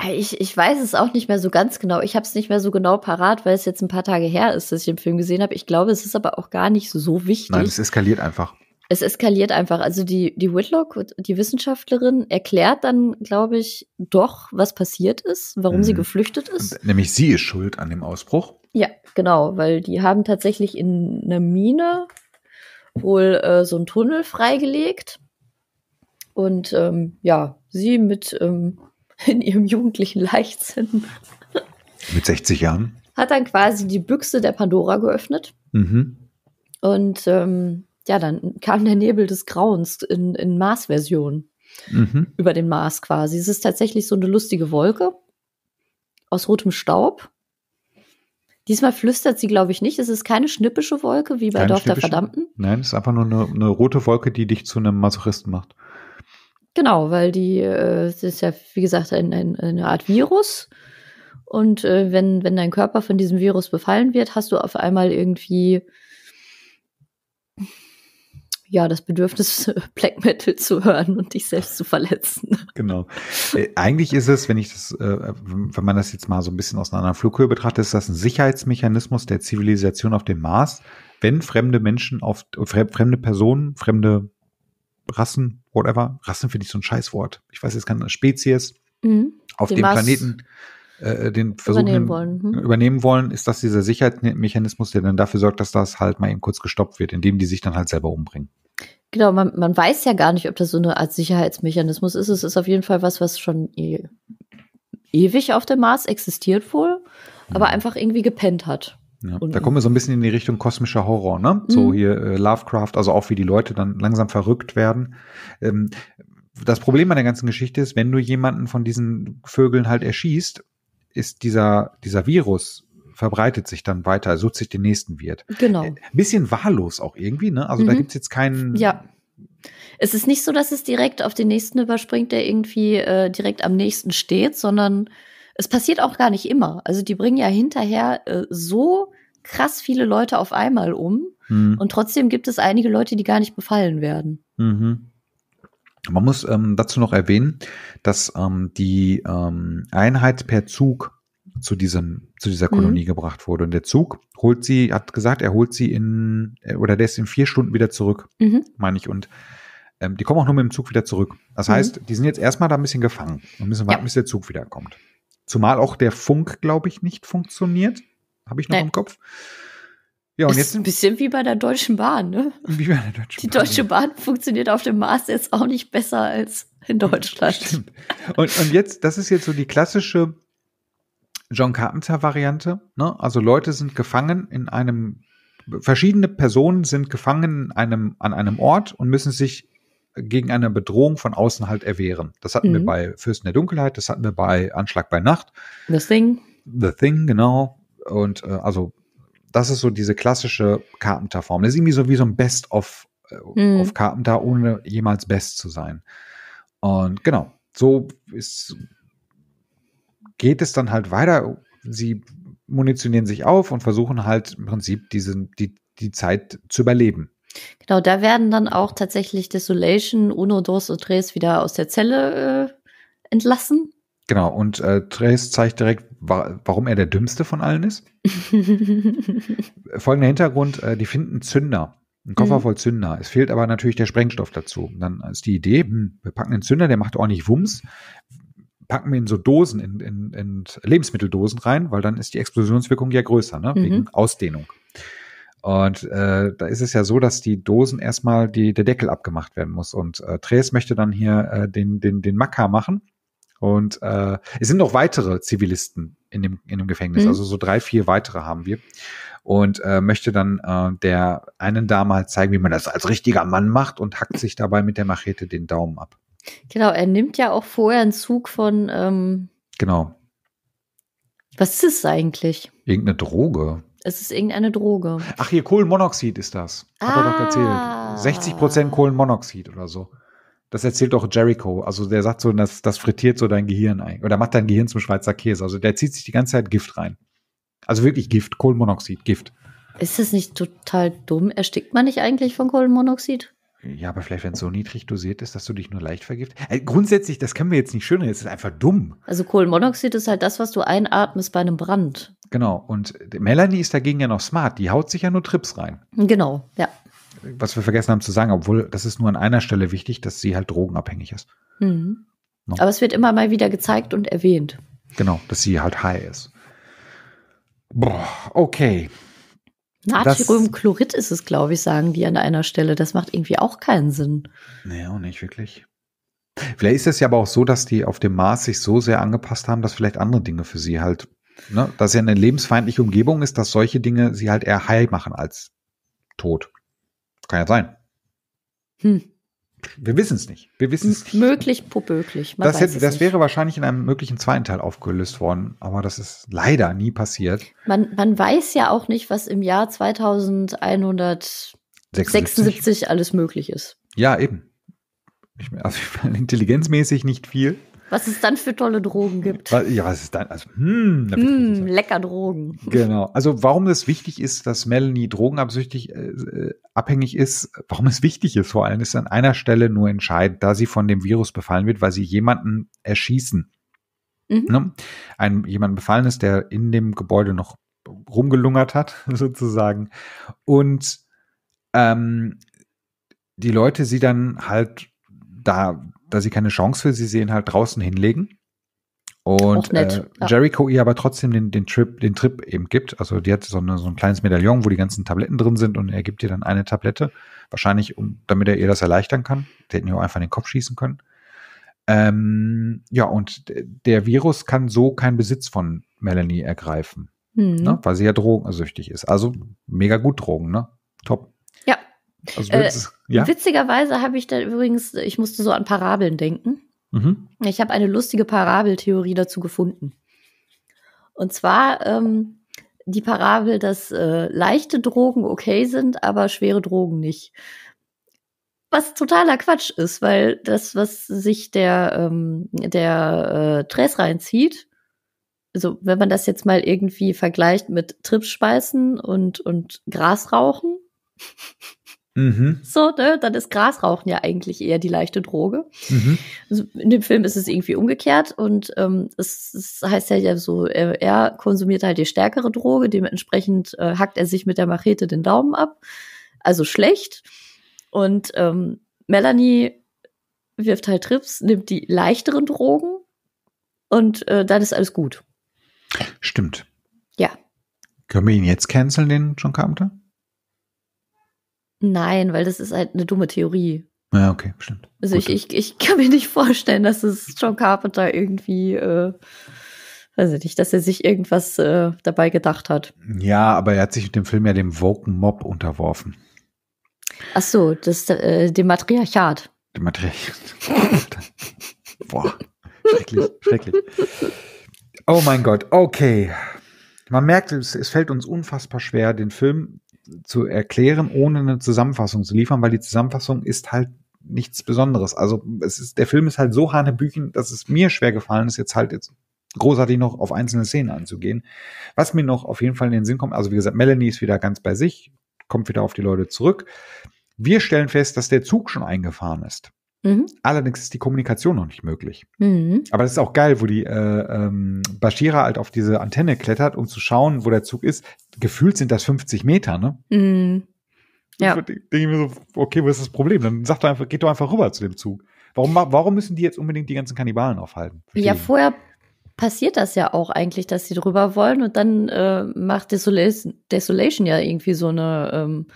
Äh, ich, ich weiß es auch nicht mehr so ganz genau. Ich habe es nicht mehr so genau parat, weil es jetzt ein paar Tage her ist, dass ich den Film gesehen habe. Ich glaube, es ist aber auch gar nicht so wichtig. Nein, es eskaliert einfach. Es eskaliert einfach. Also die, die Whitlock, die Wissenschaftlerin, erklärt dann, glaube ich, doch, was passiert ist, warum mhm. sie geflüchtet ist. Nämlich sie ist schuld an dem Ausbruch. Ja, genau, weil die haben tatsächlich in einer Mine wohl äh, so einen Tunnel freigelegt. Und ähm, ja, sie mit ähm, (laughs) in ihrem jugendlichen Leichtsinn. Mit 60 Jahren. Hat dann quasi die Büchse der Pandora geöffnet. Mhm. Und ähm, ja, dann kam der Nebel des Grauens in, in Mars-Version. Mhm. Über den Mars quasi. Es ist tatsächlich so eine lustige Wolke aus rotem Staub. Diesmal flüstert sie, glaube ich, nicht. Es ist keine schnippische Wolke wie bei keine Dorf der Verdammten. Nein, es ist einfach nur eine, eine, rote Wolke, die dich zu einem Masochisten macht. Genau, weil die, äh, das ist ja, wie gesagt, ein, ein, eine Art Virus. Und äh, wenn, wenn dein Körper von diesem Virus befallen wird, hast du auf einmal irgendwie ja, das Bedürfnis, (laughs) Black Metal zu hören und dich selbst zu verletzen. Genau. Äh, eigentlich ist es, wenn ich das, äh, wenn man das jetzt mal so ein bisschen aus einer anderen Flughöhe betrachtet, ist das ein Sicherheitsmechanismus der Zivilisation auf dem Mars, wenn fremde Menschen auf fremde Personen, fremde Rassen, whatever. Rassen finde ich so ein Scheißwort. Ich weiß jetzt keine Spezies mhm. auf dem Planeten äh, den versuchen übernehmen wollen. Hm? übernehmen wollen, ist das dieser Sicherheitsmechanismus, der dann dafür sorgt, dass das halt mal eben kurz gestoppt wird, indem die sich dann halt selber umbringen. Genau, man, man weiß ja gar nicht, ob das so eine Art Sicherheitsmechanismus ist. Es ist auf jeden Fall was, was schon e ewig auf dem Mars existiert wohl, aber mhm. einfach irgendwie gepennt hat. Ja, da kommen wir so ein bisschen in die Richtung kosmischer Horror, ne? So mhm. hier äh, Lovecraft, also auch wie die Leute dann langsam verrückt werden. Ähm, das Problem an der ganzen Geschichte ist, wenn du jemanden von diesen Vögeln halt erschießt, ist dieser, dieser Virus verbreitet sich dann weiter, sucht sich den nächsten Wirt. Genau. Ein äh, bisschen wahllos auch irgendwie, ne? Also mhm. da es jetzt keinen. Ja. Es ist nicht so, dass es direkt auf den nächsten überspringt, der irgendwie äh, direkt am nächsten steht, sondern es passiert auch gar nicht immer. Also die bringen ja hinterher äh, so krass viele Leute auf einmal um. Mhm. Und trotzdem gibt es einige Leute, die gar nicht befallen werden. Mhm. Man muss ähm, dazu noch erwähnen, dass ähm, die ähm, Einheit per Zug zu diesem zu dieser mhm. Kolonie mhm. gebracht wurde und der Zug holt sie hat gesagt er holt sie in äh, oder der ist in vier Stunden wieder zurück mhm. meine ich und ähm, die kommen auch nur mit dem Zug wieder zurück das mhm. heißt die sind jetzt erstmal da ein bisschen gefangen und müssen warten ja. bis der Zug wiederkommt Zumal auch der Funk, glaube ich, nicht funktioniert. Habe ich noch Nein. im Kopf. Ja, und ist jetzt ein bisschen wie bei der Deutschen Bahn, ne? Wie bei der Deutschen Die Bahn. Deutsche Bahn funktioniert auf dem Mars jetzt auch nicht besser als in Deutschland. Stimmt. Und, und jetzt, das ist jetzt so die klassische John Carpenter-Variante. Ne? Also Leute sind gefangen in einem, verschiedene Personen sind gefangen einem, an einem Ort und müssen sich gegen eine Bedrohung von außen halt erwehren. Das hatten mhm. wir bei Fürsten der Dunkelheit, das hatten wir bei Anschlag bei Nacht. The Thing. The Thing, genau. Und äh, also das ist so diese klassische Carpenter-Form. Das ist irgendwie so wie so ein Best-of äh, mhm. auf Carpenter, ohne jemals Best zu sein. Und genau, so ist, geht es dann halt weiter. Sie munitionieren sich auf und versuchen halt im Prinzip diesen, die, die Zeit zu überleben. Genau, da werden dann auch tatsächlich Desolation, Uno, Dos und Tres wieder aus der Zelle äh, entlassen. Genau, und äh, Trace zeigt direkt, wa warum er der dümmste von allen ist. (laughs) Folgender Hintergrund, äh, die finden Zünder, einen Koffer mhm. voll Zünder. Es fehlt aber natürlich der Sprengstoff dazu. Und dann ist die Idee, hm, wir packen einen Zünder, der macht ordentlich Wumms, packen wir in so Dosen, in, in, in Lebensmitteldosen rein, weil dann ist die Explosionswirkung ja größer, ne? wegen mhm. Ausdehnung. Und äh, da ist es ja so, dass die Dosen erstmal die, der Deckel abgemacht werden muss. Und äh, Tres möchte dann hier äh, den, den, den Makka machen. Und äh, es sind noch weitere Zivilisten in dem, in dem Gefängnis, mhm. also so drei, vier weitere haben wir. Und äh, möchte dann äh, der einen Dame halt zeigen, wie man das als richtiger Mann macht und hackt sich dabei mit der Machete den Daumen ab. Genau, er nimmt ja auch vorher einen Zug von. Ähm, genau. Was ist es eigentlich? Irgendeine Droge. Es ist irgendeine Droge. Ach, hier Kohlenmonoxid ist das. Hat ah. er doch erzählt. 60 ah. Prozent Kohlenmonoxid oder so. Das erzählt doch Jericho. Also der sagt so, das, das frittiert so dein Gehirn ein. Oder macht dein Gehirn zum Schweizer Käse. Also der zieht sich die ganze Zeit Gift rein. Also wirklich Gift, Kohlenmonoxid, Gift. Ist das nicht total dumm? Erstickt man nicht eigentlich von Kohlenmonoxid? Ja, aber vielleicht, wenn es so niedrig dosiert ist, dass du dich nur leicht vergiftest. Also äh, grundsätzlich, das können wir jetzt nicht schönreden, es ist einfach dumm. Also Kohlenmonoxid ist halt das, was du einatmest bei einem Brand. Genau. Und Melanie ist dagegen ja noch smart. Die haut sich ja nur Trips rein. Genau, ja. Was wir vergessen haben zu sagen, obwohl das ist nur an einer Stelle wichtig, dass sie halt drogenabhängig ist. Mhm. No. Aber es wird immer mal wieder gezeigt und erwähnt. Genau, dass sie halt high ist. Boah, okay. Natriumchlorid ist es, glaube ich, sagen die an einer Stelle. Das macht irgendwie auch keinen Sinn. Nee, auch nicht wirklich. Vielleicht ist es ja aber auch so, dass die auf dem Mars sich so sehr angepasst haben, dass vielleicht andere Dinge für sie halt ne, dass ja eine lebensfeindliche Umgebung ist, dass solche Dinge sie halt eher heil machen als tot. Kann ja sein. Hm. Wir wissen es nicht. Wir wissen es nicht. Möglich, puböglich. Das, hätte, das wäre wahrscheinlich in einem möglichen zweiten Teil aufgelöst worden, aber das ist leider nie passiert. Man, man weiß ja auch nicht, was im Jahr 2176 alles möglich ist. Ja, eben. Ich, also (laughs) intelligenzmäßig nicht viel. Was es dann für tolle Drogen gibt. Ja, was ist dann, also, hm, da mm, hm, lecker Drogen. Genau. Also, warum es wichtig ist, dass Melanie drogenabsüchtig äh, äh, abhängig ist, warum es wichtig ist, vor allem ist an einer Stelle nur entscheidend, da sie von dem Virus befallen wird, weil sie jemanden erschießen. Mhm. Ne? Ein, jemand befallen ist, der in dem Gebäude noch rumgelungert hat, (laughs) sozusagen. Und ähm, die Leute sie dann halt da da sie keine Chance für sie sehen, halt draußen hinlegen. Und nett, äh, ja. Jericho ihr aber trotzdem den, den, Trip, den Trip eben gibt. Also die hat so, eine, so ein kleines Medaillon, wo die ganzen Tabletten drin sind und er gibt ihr dann eine Tablette. Wahrscheinlich, um, damit er ihr das erleichtern kann. Die hätten ja auch einfach in den Kopf schießen können. Ähm, ja, und der Virus kann so keinen Besitz von Melanie ergreifen. Mhm. Ne? Weil sie ja drogensüchtig ist. Also mega gut Drogen, ne? Top. Also äh, ja? Witzigerweise habe ich da übrigens, ich musste so an Parabeln denken. Mhm. Ich habe eine lustige Parabeltheorie dazu gefunden. Und zwar ähm, die Parabel, dass äh, leichte Drogen okay sind, aber schwere Drogen nicht. Was totaler Quatsch ist, weil das, was sich der, ähm, der äh, Tress reinzieht, also wenn man das jetzt mal irgendwie vergleicht mit Tripspeisen und, und Grasrauchen, Mhm. So, ne? Dann ist Grasrauchen ja eigentlich eher die leichte Droge. Mhm. Also in dem Film ist es irgendwie umgekehrt und ähm, es, es heißt ja so, er, er, konsumiert halt die stärkere Droge, dementsprechend äh, hackt er sich mit der Machete den Daumen ab. Also schlecht. Und ähm, Melanie wirft halt Trips, nimmt die leichteren Drogen und äh, dann ist alles gut. Stimmt. Ja. Können wir ihn jetzt canceln, den John Carpenter? Nein, weil das ist halt eine dumme Theorie. Ja, okay, stimmt. Also ich, ich, ich kann mir nicht vorstellen, dass es John Carpenter irgendwie, äh, weiß ich nicht, dass er sich irgendwas äh, dabei gedacht hat. Ja, aber er hat sich mit dem Film ja dem Woken Mob unterworfen. Ach so, das, äh, dem Matriarchat. Dem Matriarchat. (laughs) Boah, schrecklich, schrecklich. Oh mein Gott, okay. Man merkt, es, es fällt uns unfassbar schwer, den Film zu erklären, ohne eine Zusammenfassung zu liefern, weil die Zusammenfassung ist halt nichts Besonderes. Also es ist, der Film ist halt so hanebüchen, dass es mir schwer gefallen ist, jetzt halt jetzt großartig noch auf einzelne Szenen anzugehen. Was mir noch auf jeden Fall in den Sinn kommt, also wie gesagt, Melanie ist wieder ganz bei sich, kommt wieder auf die Leute zurück. Wir stellen fest, dass der Zug schon eingefahren ist. Mhm. Allerdings ist die Kommunikation noch nicht möglich. Mhm. Aber das ist auch geil, wo die äh, ähm, Bashira halt auf diese Antenne klettert, um zu schauen, wo der Zug ist. Gefühlt sind das 50 Meter, ne? Mhm. Ja. Ich denke mir so, okay, wo ist das Problem? Dann sagt doch einfach, geht doch einfach rüber zu dem Zug. Warum, warum müssen die jetzt unbedingt die ganzen Kannibalen aufhalten? Verstehen? Ja, vorher passiert das ja auch eigentlich, dass sie drüber wollen und dann äh, macht Desolation, Desolation ja irgendwie so eine, ähm,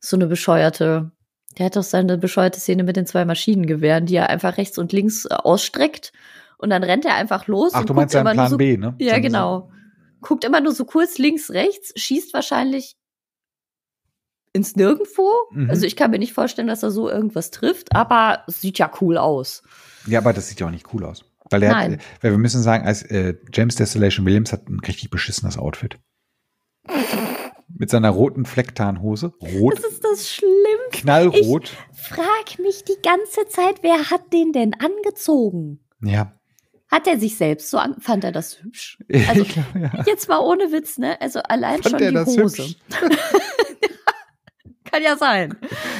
so eine bescheuerte der hat doch seine bescheuerte Szene mit den zwei Maschinengewehren, die er einfach rechts und links äh, ausstreckt und dann rennt er einfach los. Ach, und du guckt meinst immer Plan so, B, ne? Ja, Sein genau. Guckt immer nur so kurz links, rechts, schießt wahrscheinlich ins Nirgendwo. Mhm. Also ich kann mir nicht vorstellen, dass er so irgendwas trifft, aber es sieht ja cool aus. Ja, aber das sieht ja auch nicht cool aus. Weil, er Nein. Hat, äh, weil wir müssen sagen, als äh, James Desolation Williams hat ein richtig beschissenes Outfit. (laughs) Mit seiner roten Flecktarnhose. Rot. Das ist das Schlimmste. Knallrot. Ich frag mich die ganze Zeit, wer hat den denn angezogen? Ja. Hat er sich selbst so an, fand er das hübsch? Also, (laughs) glaub, ja. jetzt mal ohne Witz, ne? Also allein fand schon er die das Hose. (laughs) kann ja sein.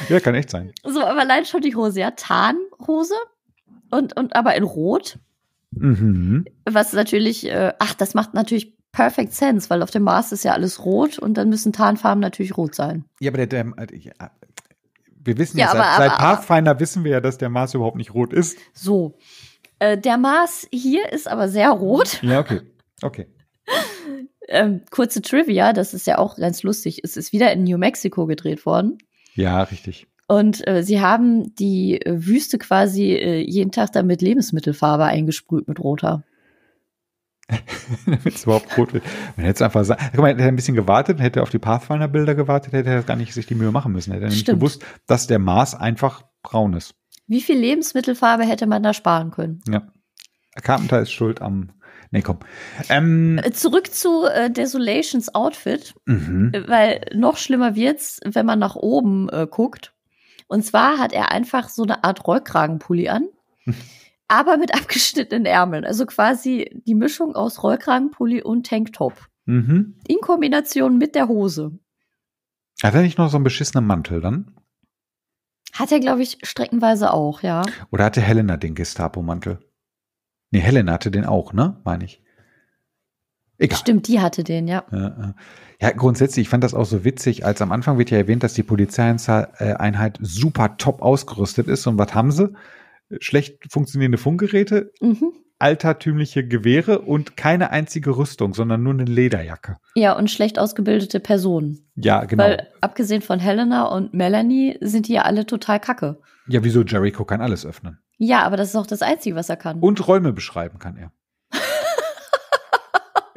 Ja, kann echt sein. So, aber allein schon die Hose, ja, Tarnhose und und aber in Rot. Mhm. Was natürlich, äh, ach, das macht natürlich perfect sense, weil auf dem Mars ist ja alles rot und dann müssen Tarnfarben natürlich rot sein. Ja, aber der, der äh, wir wissen ja, seit, aber, seit Pathfinder aber, wissen wir ja, dass der Mars überhaupt nicht rot ist. So. Äh, der Mars hier ist aber sehr rot. Ja, okay. Okay. (laughs) ähm, kurze Trivia, das ist ja auch ganz lustig. Es ist wieder in New Mexico gedreht worden. Ja, richtig. Und äh, sie haben die Wüste quasi äh, jeden Tag dann mit Lebensmittelfarbe eingesprüht mit roter. (laughs) damit es überhaupt rot wird. Man hätte es einfach sagen. Guck mal, hätte ein bisschen gewartet, hätte auf die Pathfinder-Bilder gewartet, hätte er gar nicht sich die Mühe machen müssen. Hätte er nämlich gewusst, dass der Mars einfach braun ist. Wie viel Lebensmittelfarbe hätte man da sparen können? Ja. Carpenter ist schuld am. Nee, komm. Ähm, äh, Zurück zu äh, Desolations Outfit, mhm. Äh, weil noch schlimmer wird's, wenn man nach oben äh, guckt. Und zwar hat er einfach so eine Art Rollkragenpulli an. (laughs) aber mit (laughs) abgeschnittenen Ärmeln. Also quasi die Mischung aus Rollkragenpulli und Tanktop. Mhm. In Kombination mit der Hose. Hat er nicht noch so einen beschissenen Mantel dann? Hat er, glaube ich, streckenweise auch, ja. Oder hatte Helena den Gestapo-Mantel? Nee, Helena hatte den auch, ne? Meine ich. Egal. Stimmt, die hatte den, ja. Ja, äh. grundsätzlich, ich fand das auch so witzig, als am Anfang wird ja erwähnt, dass die Polizeieinheit äh, super top ausgerüstet ist. Und was haben sie? schlecht funktionierende Funkgeräte, mhm. altertümliche Gewehre und keine einzige Rüstung, sondern nur eine Lederjacke. Ja, und schlecht ausgebildete Personen. Ja, genau. Weil abgesehen von Helena und Melanie sind die ja alle total kacke. Ja, wieso Jericho kann alles öffnen? Ja, aber das ist auch das Einzige, was er kann. Und Räume beschreiben kann er.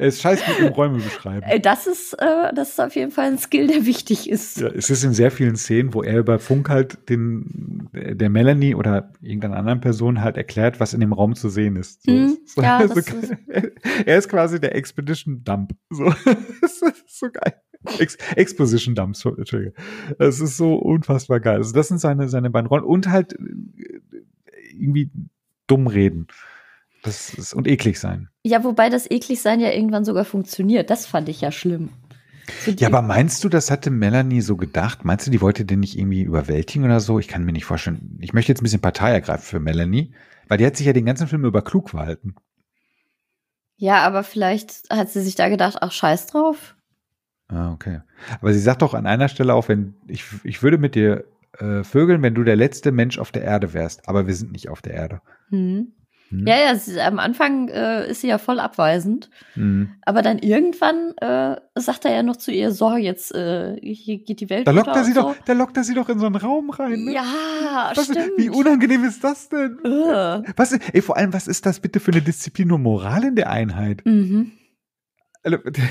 Er ist scheiß gut im (laughs) Räume beschreiben. Äh, das ist, äh, das ist auf jeden Fall ein Skill, der wichtig ist. Ja, es ist in sehr vielen Szenen, wo er über Funk halt den, der Melanie oder irgendeiner anderen Person halt erklärt, was in dem Raum zu sehen ist. So, mm, so, ja, (laughs) so, ist (laughs) er ist quasi der Expedition Dump. So, so geil. Ex Exposition Dumps, Entschuldigung. Das ist so unfassbar geil. Also das sind seine, seine beiden Rollen und halt äh, irgendwie dumm reden. Das ist, und eklig sein. Ja, wobei das eklig sein ja irgendwann sogar funktioniert. Das fand ich ja schlimm. Ja, aber meinst du, das hatte Melanie so gedacht? Meinst du, die wollte den nicht irgendwie überwältigen oder so? Ich kann mir nicht vorstellen. Ich möchte jetzt ein bisschen Partei ergreifen für Melanie, weil die hat sich ja den ganzen Film über klug verhalten. Ja, aber vielleicht hat sie sich da gedacht, ach, scheiß drauf. Ah, okay. Aber sie sagt doch an einer Stelle auch, wenn ich, ich würde mit dir äh, vögeln, wenn du der letzte Mensch auf der Erde wärst, aber wir sind nicht auf der Erde. Hm. Mhm. Ja, ja, sie, am Anfang äh, ist sie ja voll abweisend. Mhm. Aber dann irgendwann äh, sagt er ja noch zu ihr, so, jetzt äh, hier geht die Welt da lockt er sie so. doch, Da lockt er sie doch in so einen Raum rein. Ne? Ja, was, stimmt. Wie unangenehm ist das denn? Uh. Was, ey, vor allem, was ist das bitte für eine Disziplin und Moral in der Einheit? Mhm. Also, (laughs) die,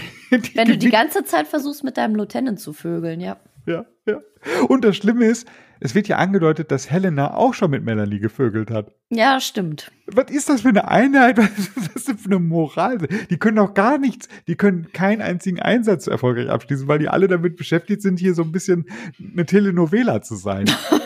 Wenn du die ganze Zeit versuchst, mit deinem Lieutenant zu vögeln, ja. Ja, ja. Und das Schlimme ist, es wird ja angedeutet, dass Helena auch schon mit Melanie gevögelt hat. Ja, stimmt. Was ist das für eine Einheit? (laughs) Was ist das für eine Moral? Die können doch gar nichts, die können keinen einzigen Einsatz erfolgreich abschließen, weil die alle damit beschäftigt sind, hier so ein bisschen eine Telenovela zu sein. (laughs)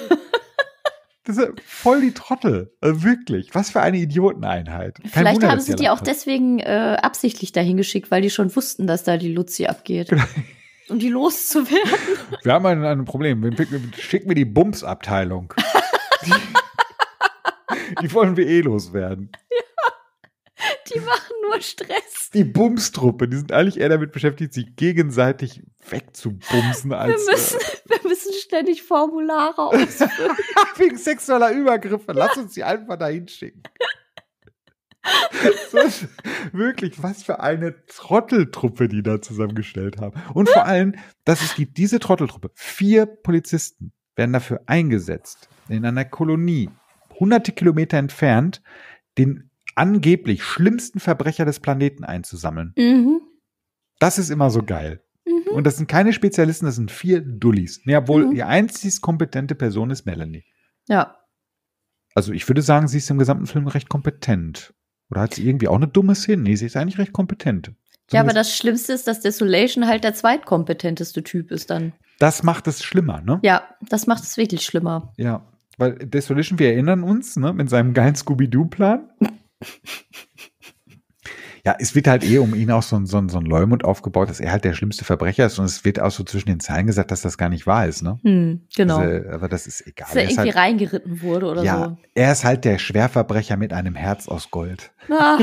Das ist voll die Trottel. Also wirklich. Was für eine Idioteneinheit. Kein Vielleicht Wunder, haben sie die auch hat. deswegen äh, absichtlich dahin geschickt, weil die schon wussten, dass da die Luzi abgeht. (laughs) um die loszuwerden. Wir haben ein, ein Problem. Schick mir die Bums-Abteilung. die, (laughs) die, wollen wir eh loswerden. Ja, die machen nur Stress. Die Bums-Truppe, die sind eigentlich eher damit beschäftigt, sich gegenseitig wegzubumsen als. Wir müssen, äh, wir müssen ständig Formulare ausfüllen. (laughs) Wegen sexueller Übergriffe. Ja. Lass uns die einfach dahin schicken wirklich, was für eine Trotteltruppe, die da zusammengestellt haben. Und vor allem, dass es gibt diese Trotteltruppe. Vier Polizisten werden dafür eingesetzt, in einer Kolonie, hunderte Kilometer entfernt, den angeblich schlimmsten Verbrecher des Planeten einzusammeln. Mhm. Das ist immer so geil. Mhm. Und das sind keine Spezialisten, das sind vier Dullis. Ja, obwohl mhm. die einzig kompetente Person ist Melanie. Ja. Also ich würde sagen, sie ist im gesamten Film recht kompetent. Oder hat sie irgendwie auch eine dumme Szene? Nee, sie ist eigentlich recht kompetent. Zumindest ja, aber das Schlimmste ist, dass Desolation halt der zweitkompetenteste Typ ist dann. Das macht es schlimmer, ne? Ja, das macht es wirklich schlimmer. Ja, weil Desolation, wir erinnern uns, ne, mit seinem geilen Scooby-Doo-Plan. (laughs) Ja, es wird halt eh um ihn auch so, ein so, ein so ein Leumund aufgebaut, dass er halt der schlimmste Verbrecher ist und es wird auch so zwischen den Zeilen gesagt, dass das gar nicht wahr ist, ne? Hm, genau. Also, äh, aber das ist egal. Dass er, er irgendwie halt, reingeritten wurde oder ja, so. Ja, er ist halt der Schwerverbrecher mit einem Herz aus Gold. Ah.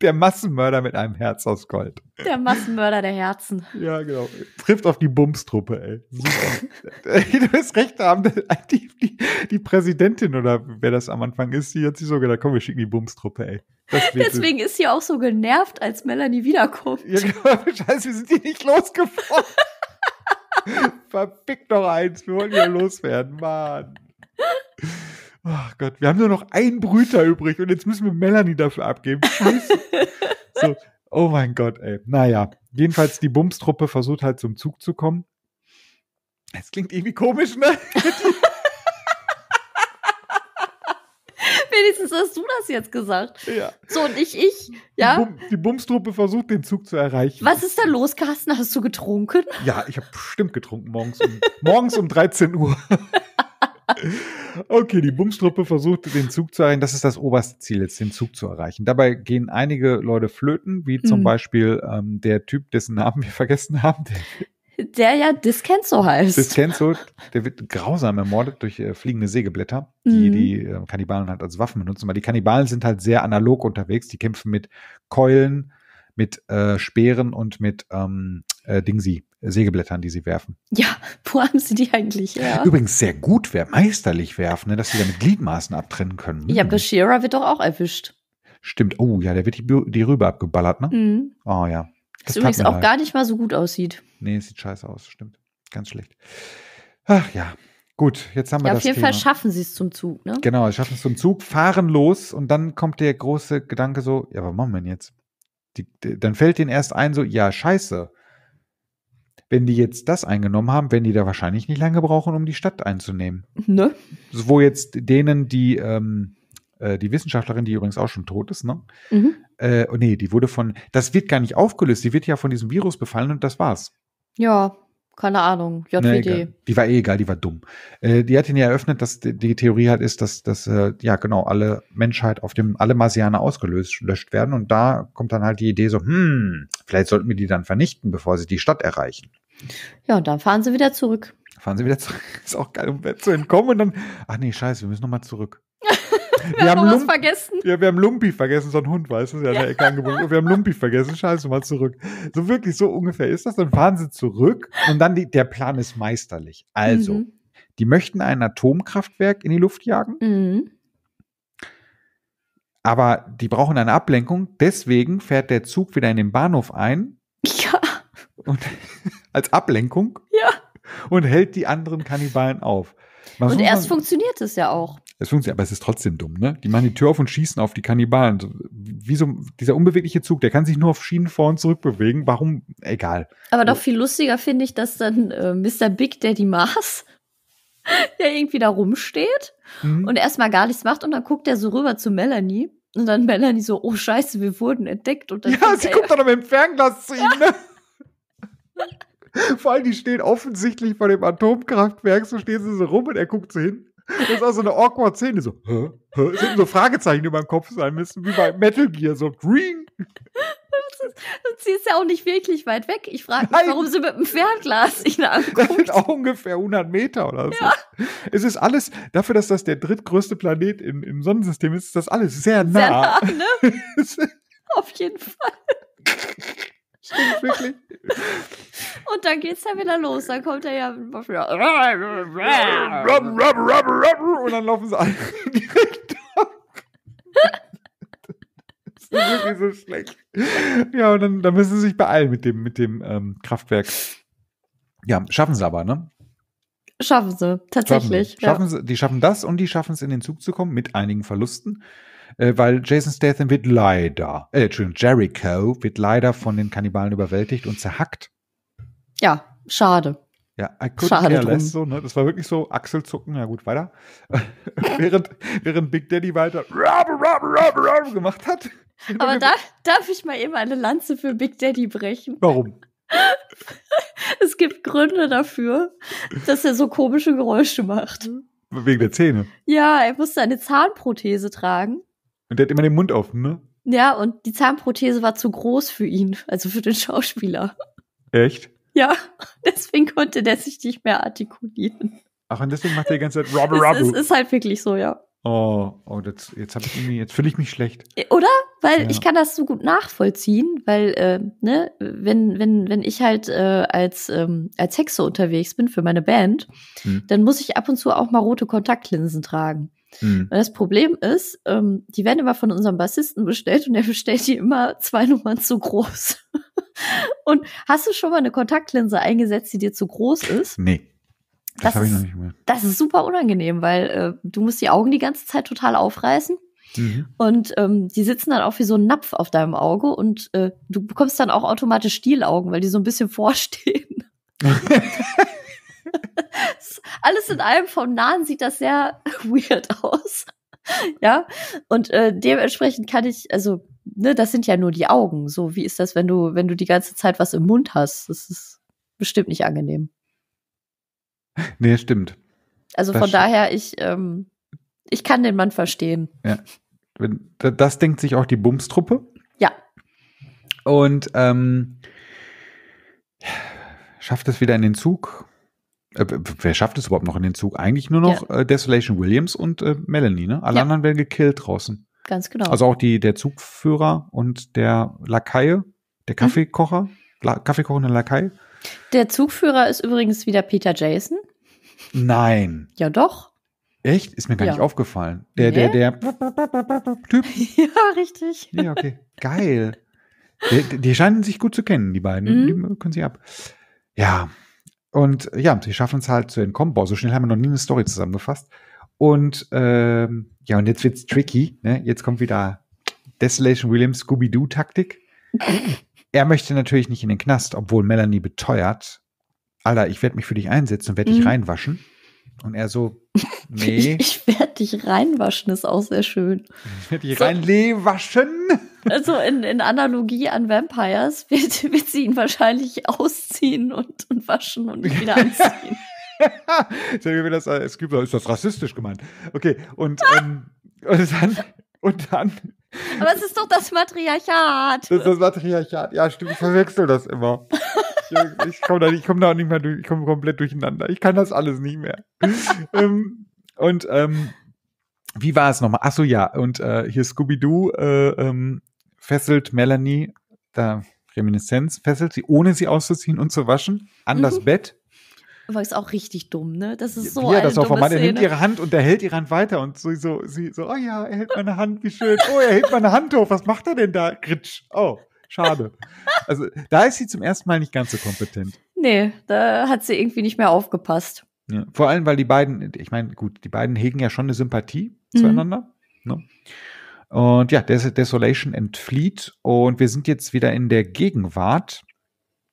Der Massenmörder mit einem Herz aus Gold. Der Massenmörder der Herzen. Ja, genau. Trifft auf die Bums-Truppe, ey. Super. du das Recht haben, die, die, die, Präsidentin oder wer das am Anfang ist, die hat sich so gedacht, komm, wir schicken die Bums-Truppe, ey. Deswegen ist sie auch so genervt, als Melanie wiederkommt. Ja, genau. (laughs) scheiße, wir sind hier nicht losgefahren. (laughs) Verpickt noch eins, wir wollen hier loswerden, Mann. Ach Gott, wir haben nur noch einen Brüter übrig und jetzt müssen wir Melanie dafür abgeben. Scheiße. (laughs) so, oh mein Gott, ey. Naja, jedenfalls die Bums-Truppe versucht halt zum Zug zu kommen. Es klingt irgendwie komisch, ne? (laughs) Wenigstens hast du das jetzt gesagt. Ja. So und ich, ich, ja. Die, Bum die Bumstruppe versucht, den Zug zu erreichen. Was ist da los, Carsten? Hast du getrunken? Ja, ich habe bestimmt getrunken morgens um, morgens um 13 Uhr. (laughs) Okay, die Bumstruppe versucht, den Zug zu erreichen. Das ist das oberste Ziel jetzt, den Zug zu erreichen. Dabei gehen einige Leute flöten, wie zum mhm. Beispiel ähm, der Typ, dessen Namen wir vergessen haben. Der, der ja Diskenzo heißt. Diskenzo, der wird grausam ermordet durch äh, fliegende Sägeblätter, die mhm. die äh, Kannibalen halt als Waffen benutzen. Weil die Kannibalen sind halt sehr analog unterwegs. Die kämpfen mit Keulen, mit äh, Speeren und mit ähm, äh, Dingsi, Sägeblättern, die sie werfen. Ja, (laughs) wo haben sie die eigentlich Ja. Übrigens sehr gut, wer meisterlich werfen, ne, dass sie damit Gliedmaßen abtrennen können. Ja, hm. Bashira wird doch auch erwischt. Stimmt. Oh ja, der wird die, die Rübe abgeballert, ne? Mhm. Oh ja. Das, das übrigens auch leid. gar nicht mal so gut aussieht. Nee, sieht scheiße aus, stimmt. Ganz schlecht. Ach ja. Gut, jetzt haben wir ja, das Auf jeden Thema. Fall schaffen sie es zum Zug, ne? Genau, sie schaffen es zum Zug, fahren los und dann kommt der große Gedanke so, ja, was machen wir denn jetzt? Die, die, dann fällt denen erst ein so, ja, scheiße, wenn die jetzt das eingenommen haben, werden die da wahrscheinlich nicht lange brauchen, um die Stadt einzunehmen. Ne? Wo jetzt denen, die, ähm, äh, die Wissenschaftlerin, die übrigens auch schon tot ist, ne? Mhm. Äh, oh nee, die wurde von, das wird gar nicht aufgelöst, die wird ja von diesem Virus befallen und das war's. Ja, keine Ahnung, JWD. Nee, die war eh egal, die war dumm. Äh, die hat ihn ja eröffnet, dass die, die Theorie halt ist, dass, dass äh, ja genau alle Menschheit auf dem, alle Marsianer ausgelöscht werden. Und da kommt dann halt die Idee so, hm, vielleicht sollten wir die dann vernichten, bevor sie die Stadt erreichen. Ja, und dann fahren sie wieder zurück. Fahren sie wieder zurück. (laughs) Ist auch geil, um zu entkommen und dann, ach nee, scheiße, wir müssen nochmal zurück wir, haben, haben Lump vergessen. Ja, wir haben Lumpi vergessen, so ein Hund, weißt du, der an der Ecke angebunden. Wir haben Lumpi vergessen, scheiße mal zurück. So wirklich, so ungefähr ist das. Dann fahren sie zurück und dann die, der Plan ist meisterlich. Also, mhm. die möchten ein Atomkraftwerk in die Luft jagen. Mhm. Aber die brauchen eine Ablenkung, deswegen fährt der Zug wieder in den Bahnhof ein. Ja. Und, (laughs) als Ablenkung. Ja. Und hält die anderen Kannibalen auf. Man und erst man, funktioniert es ja auch. Es funktioniert, aber es ist trotzdem dumm, ne? Die machen die Tür auf und schießen auf die Kannibalen. Wieso dieser unbewegliche Zug, der kann sich nur auf Schienen vor und zurück bewegen. Warum? Egal. Aber doch viel lustiger finde ich, dass dann äh, Mr. Big Daddy Mars (laughs) der irgendwie da rumsteht mhm. und erstmal gar nichts macht und dann guckt er so rüber zu Melanie und dann Melanie so, oh Scheiße, wir wurden entdeckt und dann Ja, sie guckt dann mit dem Fernglas zu ihm, ne? (laughs) Vor allem, die stehen offensichtlich vor dem Atomkraftwerk, so stehen sie so rum und er guckt so hin. Das ist auch so eine awkward Szene, so, hä? hä? Es hätten so Fragezeichen über meinem Kopf sein müssen, wie bei Metal Gear, so, green. Sie ist ja auch nicht wirklich weit weg. Ich frage mich, Nein. warum sie mit dem Fernglas ihn anguckt. (laughs) Das sind auch ungefähr 100 Meter oder so. Ja. Es ist alles, dafür, dass das der drittgrößte Planet im, im Sonnensystem ist, ist das alles sehr nah. Sehr nah, ne? (laughs) Auf jeden Fall. Stimmt wirklich. (laughs) Und dann geht's ja wieder los. Dann kommt er ja und dann laufen sie alle (laughs) direkt Das ist wirklich so schlecht. Ja, und dann, dann müssen sie sich beeilen mit dem, mit dem ähm, Kraftwerk. Ja, schaffen sie aber, ne? Schaffen sie, tatsächlich. Schaffen sie. Ja. Schaffen sie. Die schaffen das und die schaffen es in den Zug zu kommen mit einigen Verlusten äh, weil Jason Statham wird leider, äh, Entschuldigung, Jericho wird leider von den Kannibalen überwältigt und zerhackt. Ja, schade. Ja, I couldn't Schade drum. So, ne? Das war wirklich so Achselzucken, ja gut, weiter. (laughs) während, während Big Daddy weiter rab, rab, rab, rab gemacht hat. Aber darf, darf ich mal eben eine Lanze für Big Daddy brechen? Warum? (laughs) es gibt Gründe dafür, dass er so komische Geräusche macht. Wegen der Zähne. Ja, er musste eine Zahnprothese tragen. Und der hat immer den Mund offen, ne? Ja, und die Zahnprothese war zu groß für ihn, also für den Schauspieler. Echt? Ja, (laughs) deswegen konnte der sich nicht mehr artikulieren. Ach, und deswegen macht er die ganze Zeit Robber Robber. Es, ist halt wirklich so, ja. Oh, oh das, jetzt habe ich irgendwie, jetzt fühle ich mich schlecht. Äh, oder? Weil ja. ich kann das so gut nachvollziehen, weil äh, ne, wenn wenn wenn ich halt äh, als ähm, als Hexe unterwegs bin für meine Band, hm. dann muss ich ab und zu auch mal rote Kontaktlinsen tragen. Mhm. das Problem ist, ähm, die werden immer von unserem Bassisten bestellt und er bestellt die immer zwei Nummern zu groß. (laughs) und hast du schon mal eine Kontaktlinse eingesetzt, die dir zu groß ist? Nee. Das, das habe ich noch nicht mehr. Das ist super unangenehm, weil äh, du musst die Augen die ganze Zeit total aufreißen. Mhm. Und ähm, die sitzen dann auch wie so ein Napf auf deinem Auge und äh, du bekommst dann auch automatisch Stielaugen, weil die so ein bisschen (laughs) vorstehen. (laughs) Alles in allem vom Nahen sieht das sehr (laughs) weird aus. ja, und äh, dementsprechend kann ich, also, ne, das sind ja nur die Augen. So, wie ist das, wenn du, wenn du die ganze Zeit was im Mund hast? Das ist bestimmt nicht angenehm. Nee, stimmt. Also das von stimmt. daher, ich, ähm, ich kann den Mann verstehen. Ja. Das denkt sich auch die Bums-Truppe. Ja. Und ähm, schafft es wieder in den Zug äh, wer schafft es überhaupt noch in den Zug? Eigentlich nur noch ja. äh, Desolation Williams und äh, Melanie, ne? Alle ja. anderen werden gekillt draußen. Ganz genau. Also auch die, der Zugführer und der Lakaie, der mhm. Kaffeekocher, mhm. La Kaffeekochende Lakai. Der Zugführer ist übrigens wieder Peter Jason. Nein. Ja, doch. Echt? Ist mir gar ja. nicht aufgefallen. Der, nee. der, der (laughs) Typ. Ja, richtig. Ja, okay. Geil. Die, die, scheinen sich gut zu kennen, die beiden. Mhm. Die können sie ab. Ja, und ja, sie schaffen es halt zu entkommen. Boah, so schnell haben wir noch nie eine Story zusammengefasst. Und ähm, ja, und jetzt wird's tricky. Ne? Jetzt kommt wieder Desolation Williams Scooby-Doo-Taktik. (laughs) er möchte natürlich nicht in den Knast, obwohl Melanie beteuert, Alter, ich werde mich für dich einsetzen und werde mhm. dich reinwaschen. Und er so, (laughs) nee. ich, ich werde dich reinwaschen, ist auch sehr schön. Ich werde dich so. reinwaschen also in, in Analogie an Vampires wird, wird sie ihn wahrscheinlich ausziehen und, und waschen und wieder anziehen. (laughs) das, äh, ist das rassistisch gemeint? Okay, und, ähm, (laughs) und dann. Und dann aber es ist doch das Matriarchat. Das ist das Matriarchat. Ja, stimmt. Ich verwechsel das immer. Ich, ich komme da, komm da auch nicht mehr durch. Ich komme komplett durcheinander. Ich kann das alles nicht mehr. (laughs) ähm, und ähm, wie war es nochmal? Achso, ja. Und äh, hier Scooby-Doo äh, ähm, fesselt Melanie, da Reminiszenz, fesselt sie, ohne sie auszuziehen und zu waschen, an mhm. das Bett. Aber ist auch richtig dumm, ne? Das ist so ja, das auch Mann, er nimmt ihre Hand und er hält ihre Hand weiter und so, so, sie so, oh ja, er hält meine Hand, wie schön. Oh, er hält meine Hand hoch, was macht er denn da? Ritsch. Oh, schade. Also, da ist sie zum ersten Mal nicht ganz so kompetent. Nee, da hat sie irgendwie nicht mehr aufgepasst. Ja, vor allem, weil die beiden, ich meine, gut, die beiden hegen ja schon eine Sympathie mhm. zueinander. Ne? Und ja, Des Desolation entflieht. Und wir sind jetzt wieder in der Gegenwart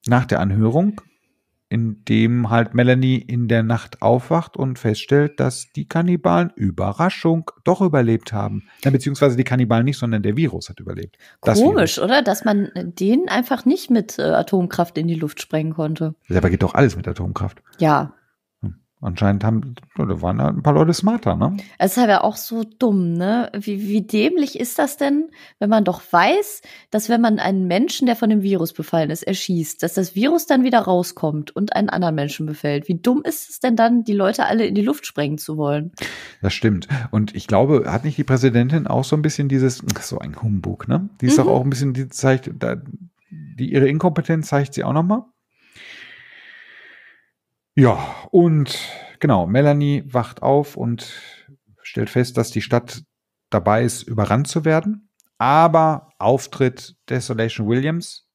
nach der Anhörung, in dem halt Melanie in der Nacht aufwacht und feststellt, dass die Kannibalen Überraschung doch überlebt haben. Ja, beziehungsweise die Kannibalen nicht, sondern der Virus hat überlebt. Das Komisch, Virus. oder? Dass man den einfach nicht mit äh, Atomkraft in die Luft sprengen konnte. Dabei geht doch alles mit Atomkraft. Ja, Anscheinend haben, da waren halt ein paar Leute smarter, ne? Es ist halt auch so dumm, ne? Wie, wie dämlich ist das denn, wenn man doch weiß, dass wenn man einen Menschen, der von dem Virus befallen ist, erschießt, dass das Virus dann wieder rauskommt und einen anderen Menschen befällt? Wie dumm ist es denn dann, die Leute alle in die Luft sprengen zu wollen? Das stimmt. Und ich glaube, hat nicht die Präsidentin auch so ein bisschen dieses, hm, so ein Humbug, ne? Die ist mhm. doch auch ein bisschen, die zeigt, die, ihre Inkompetenz zeigt sie auch nochmal. Ja, und genau, Melanie wacht auf und stellt fest, dass die Stadt dabei ist, überrannt zu werden. Aber Auftritt Desolation Williams,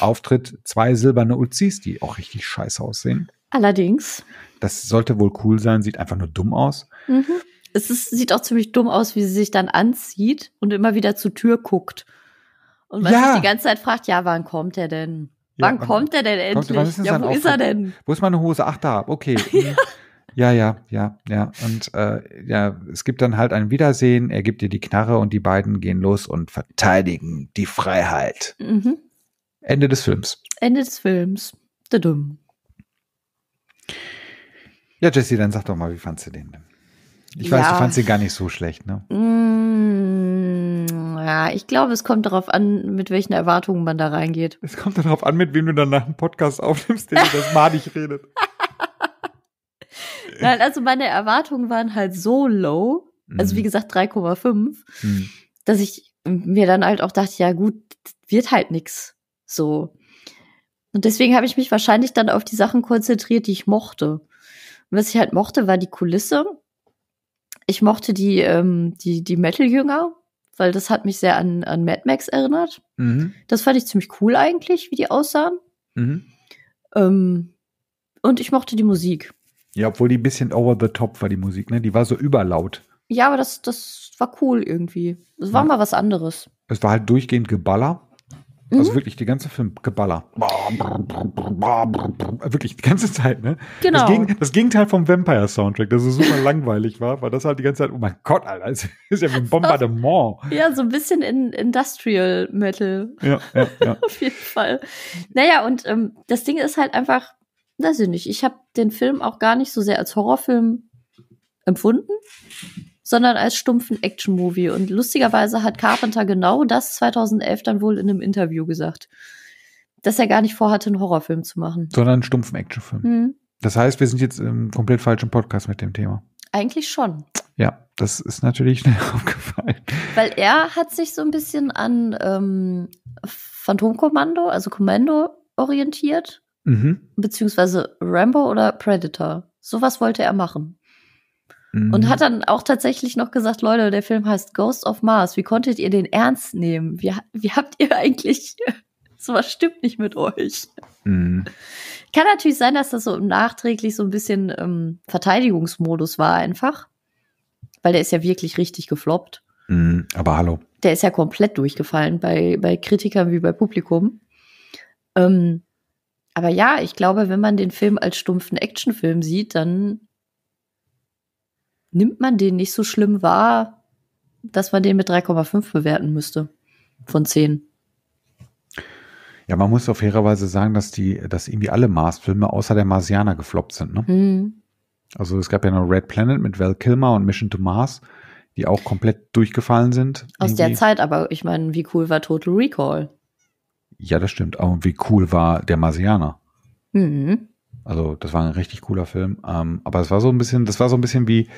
Auftritt zwei silberne Uzis, die auch richtig scheiße aussehen. Allerdings. Das sollte wohl cool sein, sieht einfach nur dumm aus. Mhm. Es ist, sieht auch ziemlich dumm aus, wie sie sich dann anzieht und immer wieder zur Tür guckt. Und man ja. sich die ganze Zeit fragt, ja, wann kommt er denn? Wann kommt er denn endlich? Kommt, ja, wo ist er denn? Wo ist meine Hose? Ach, da, okay. (laughs) Mhm. ja, ja, ja, ja. Und äh, ja, es gibt dann halt ein Wiedersehen, er gibt dir die Knarre und die beiden gehen los und verteidigen die Freiheit. Mhm. Ende des Films. Ende des Films. Dumm. Ja, Jesse, dann sag doch mal, wie fandst du den denn? Ich ja. weiß, du fandst ihn gar nicht so schlecht, ne? Mm ja, ich glaube, es kommt darauf an, mit welchen Erwartungen man da reingeht. Es kommt darauf an, mit wem du dann nach dem Podcast aufnimmst, der das Madig redet. (laughs) Nein, also meine Erwartungen waren halt so low, also wie mhm. gesagt 3,5, mhm. dass ich mir dann halt auch dachte, ja gut, wird halt nichts so. Und deswegen habe ich mich wahrscheinlich dann auf die Sachen konzentriert, die ich mochte. Und was ich halt mochte, war die Kulisse. Ich mochte die, ähm, die, die Metal-Jünger, weil das hat mich sehr an, an Mad Max erinnert. Mhm. Das fand ich ziemlich cool eigentlich, wie die aussahen. Mhm. Ähm, und ich mochte die Musik. Ja, obwohl die ein bisschen over the top war, die Musik, ne? Die war so überlaut. Ja, aber das, das war cool irgendwie. Es war ja. mal was anderes. Es war halt durchgehend Geballer. Also mhm. wirklich die ganze Film geballer. Wirklich die ganze Zeit, ne? Genau. Das, Gegen, das Gegenteil vom Vampire-Soundtrack, das so super langweilig war, weil das halt die ganze Zeit, oh mein Gott, Alter, das ist ja wie ein (laughs) Bombardement. Ja, so ein bisschen in Industrial Metal. Ja, ja, ja. (laughs) Auf jeden Fall. Naja, und ähm, das Ding ist halt einfach, weiß ich nicht, ich habe den Film auch gar nicht so sehr als Horrorfilm empfunden sondern als stumpfen Action-Movie. Und lustigerweise hat Carpenter genau das 2011 dann wohl in einem Interview gesagt, dass er gar nicht vorhatte, einen Horrorfilm zu machen. Sondern einen stumpfen Actionfilm. Mhm. Das heißt, wir sind jetzt im komplett falschen Podcast mit dem Thema. Eigentlich schon. Ja, das ist natürlich (laughs) schnell aufgefallen. Weil er hat sich so ein bisschen an ähm, Phantomkommando, also Kommando orientiert, mhm. beziehungsweise Rambo oder Predator. Sowas wollte er machen. Mhm. Und hat dann auch tatsächlich noch gesagt, Leute, der Film heißt Ghost of Mars. Wie konntet ihr den ernst nehmen? Wie, wie habt ihr eigentlich, So (laughs) was stimmt nicht mit euch. Mhm. Kann natürlich sein, dass das so nachträglich so ein bisschen ähm, Verteidigungsmodus war einfach. Weil der ist ja wirklich richtig gefloppt. Mhm, aber hallo. Der ist ja komplett durchgefallen bei, bei Kritikern wie bei Publikum. Ähm, aber ja, ich glaube, wenn man den Film als stumpfen Actionfilm sieht, dann nimmt man den nicht so schlimm wahr, dass man den mit 3,5 bewerten müsste von 10. Ja, man muss auf faire Weise sagen, dass die, dass irgendwie alle Mars-Filme außer der Marsianer gefloppt sind. Ne? Mhm. Also es gab ja noch Red Planet mit Val Kilmer und Mission to Mars, die auch komplett durchgefallen sind. Aus irgendwie. der Zeit, aber ich meine, wie cool war Total Recall? Ja, das stimmt. Und wie cool war der Marsianer? Mhm. Also das war ein richtig cooler Film. Ähm, aber es war so ein bisschen, das war so ein bisschen wie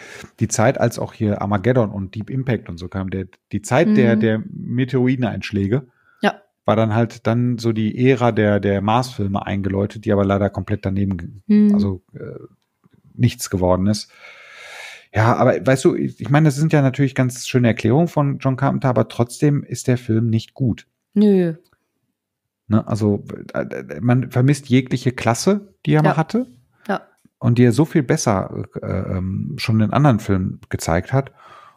die Zeit, als auch hier Armageddon und Deep Impact und so kam. Der, die Zeit mhm. der, der Meteoroideneinschläge ja. war dann halt dann so die Ära der, der Mars-Filme eingeläutet, die aber leider komplett daneben, mhm. also äh, nichts geworden ist. Ja, aber weißt du, ich meine, das sind ja natürlich ganz schöne Erklärungen von John Carpenter, aber trotzdem ist der Film nicht gut. Nö, Ne? Also äh, äh, man vermisst jegliche Klasse, die er ja. mal hatte. Ja. Und die er so viel besser äh, ähm, schon in anderen Filmen gezeigt hat.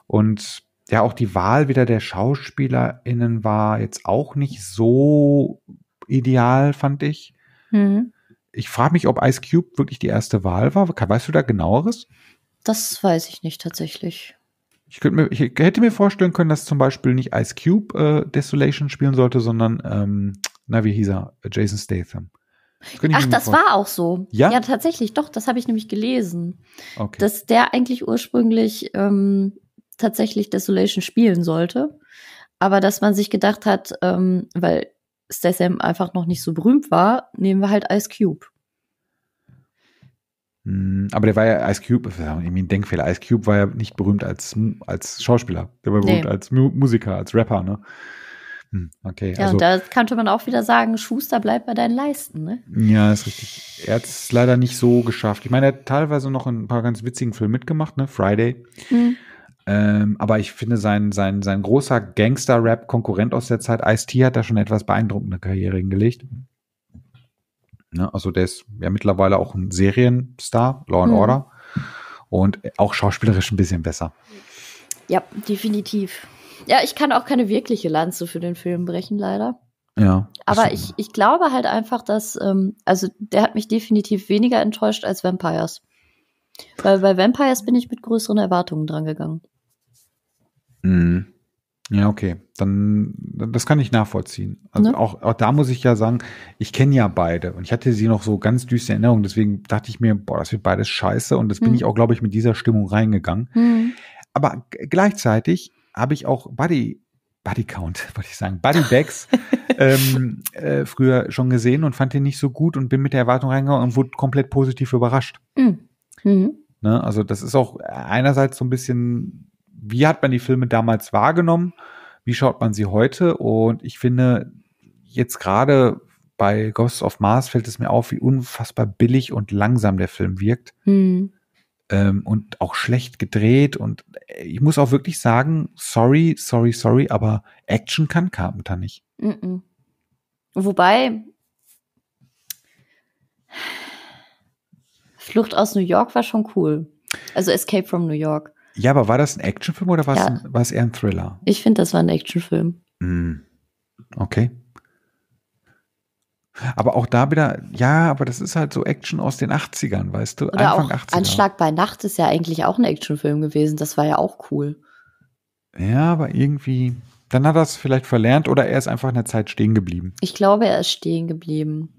Und ja, auch die Wahl wieder der SchauspielerInnen war jetzt auch nicht so ideal, fand ich. Mhm. Ich frage mich, ob Ice Cube wirklich die erste Wahl war. Weißt du da genaueres? Das weiß ich nicht tatsächlich. Ich, mir, ich hätte mir vorstellen können, dass zum Beispiel nicht Ice Cube äh, Desolation spielen sollte, sondern ähm, na, wie hieß er? Jason Statham. Das Ach, das war auch so. Ja? ja tatsächlich, doch, das habe ich nämlich gelesen. Okay. Dass der eigentlich ursprünglich ähm, tatsächlich Desolation spielen sollte. Aber dass man sich gedacht hat, ähm, weil Statham einfach noch nicht so berühmt war, nehmen wir halt Ice Cube. Hm, aber der war ja Ice Cube, irgendwie ein Denkfehler. Ice Cube war ja nicht berühmt als, als Schauspieler. Der war berühmt nee. als Mu Musiker, als Rapper, ne? Hm, okay. Ja, also, und da könnte man auch wieder sagen, Schuster, bleibt bei deinen Leisten, ne? Ja, ist richtig. Er hat es leider nicht so geschafft. Ich meine, er hat teilweise noch ein paar ganz witzigen Filme mitgemacht, ne? Friday. Mhm. Ähm, aber ich finde, sein, sein, sein großer Gangster-Rap-Konkurrent aus der Zeit, Ice-T, hat da schon etwas beeindruckende Karriere hingelegt. Ne? Also der ist ja mittlerweile auch ein Serienstar, Law and mhm. Order. Und auch schauspielerisch ein bisschen besser. Ja, definitiv. Ja, ich kann auch keine wirkliche Lanze für den Film brechen, leider. Ja. Aber ich, ich glaube halt einfach, dass, ähm, also der hat mich definitiv weniger enttäuscht als Vampires. Weil bei Vampires bin ich mit größeren Erwartungen dran gegangen. Mhm. Ja, okay. Dann, das kann ich nachvollziehen. Also ne? auch, auch da muss ich ja sagen, ich kenne ja beide und ich hatte sie noch so ganz düstere Erinnerungen. Deswegen dachte ich mir, boah, das wird beides scheiße. Und das hm. bin ich auch, glaube ich, mit dieser Stimmung reingegangen. Hm. Aber gleichzeitig habe ich auch Buddy, Buddy Count, (laughs) wollte ich sagen, Buddy Bags ähm, (laughs) äh, früher schon gesehen und fand den nicht so gut und bin mit der Erwartung reingegangen und wurde komplett positiv überrascht. Mhm. Mhm. Ne? Also das ist auch einerseits so ein bisschen, wie hat man die Filme damals wahrgenommen, wie schaut man sie heute und ich finde jetzt gerade bei Ghosts of Mars fällt es mir auf, wie unfassbar billig und langsam der Film wirkt. Mhm ähm, und auch schlecht gedreht. Und äh, ich muss auch wirklich sagen, sorry, sorry, sorry, aber Action kann Carpenter nicht. Mm -mm. Wobei Flucht aus New York war schon cool. Also Escape from New York. Ja, aber war das ein Actionfilm oder war, ja. es, ein, war es eher ein Thriller? Ich finde, das war ein Actionfilm. Mm. Okay. Aber auch da wieder, ja, aber das ist halt so Action aus den 80ern, weißt du? Oder Anfang auch 80er. Anschlag bei Nacht ist ja eigentlich auch ein Actionfilm gewesen. Das war ja auch cool. Ja, aber irgendwie, dann hat er es vielleicht verlernt oder er ist einfach in der Zeit stehen geblieben. Ich glaube, er ist stehen geblieben.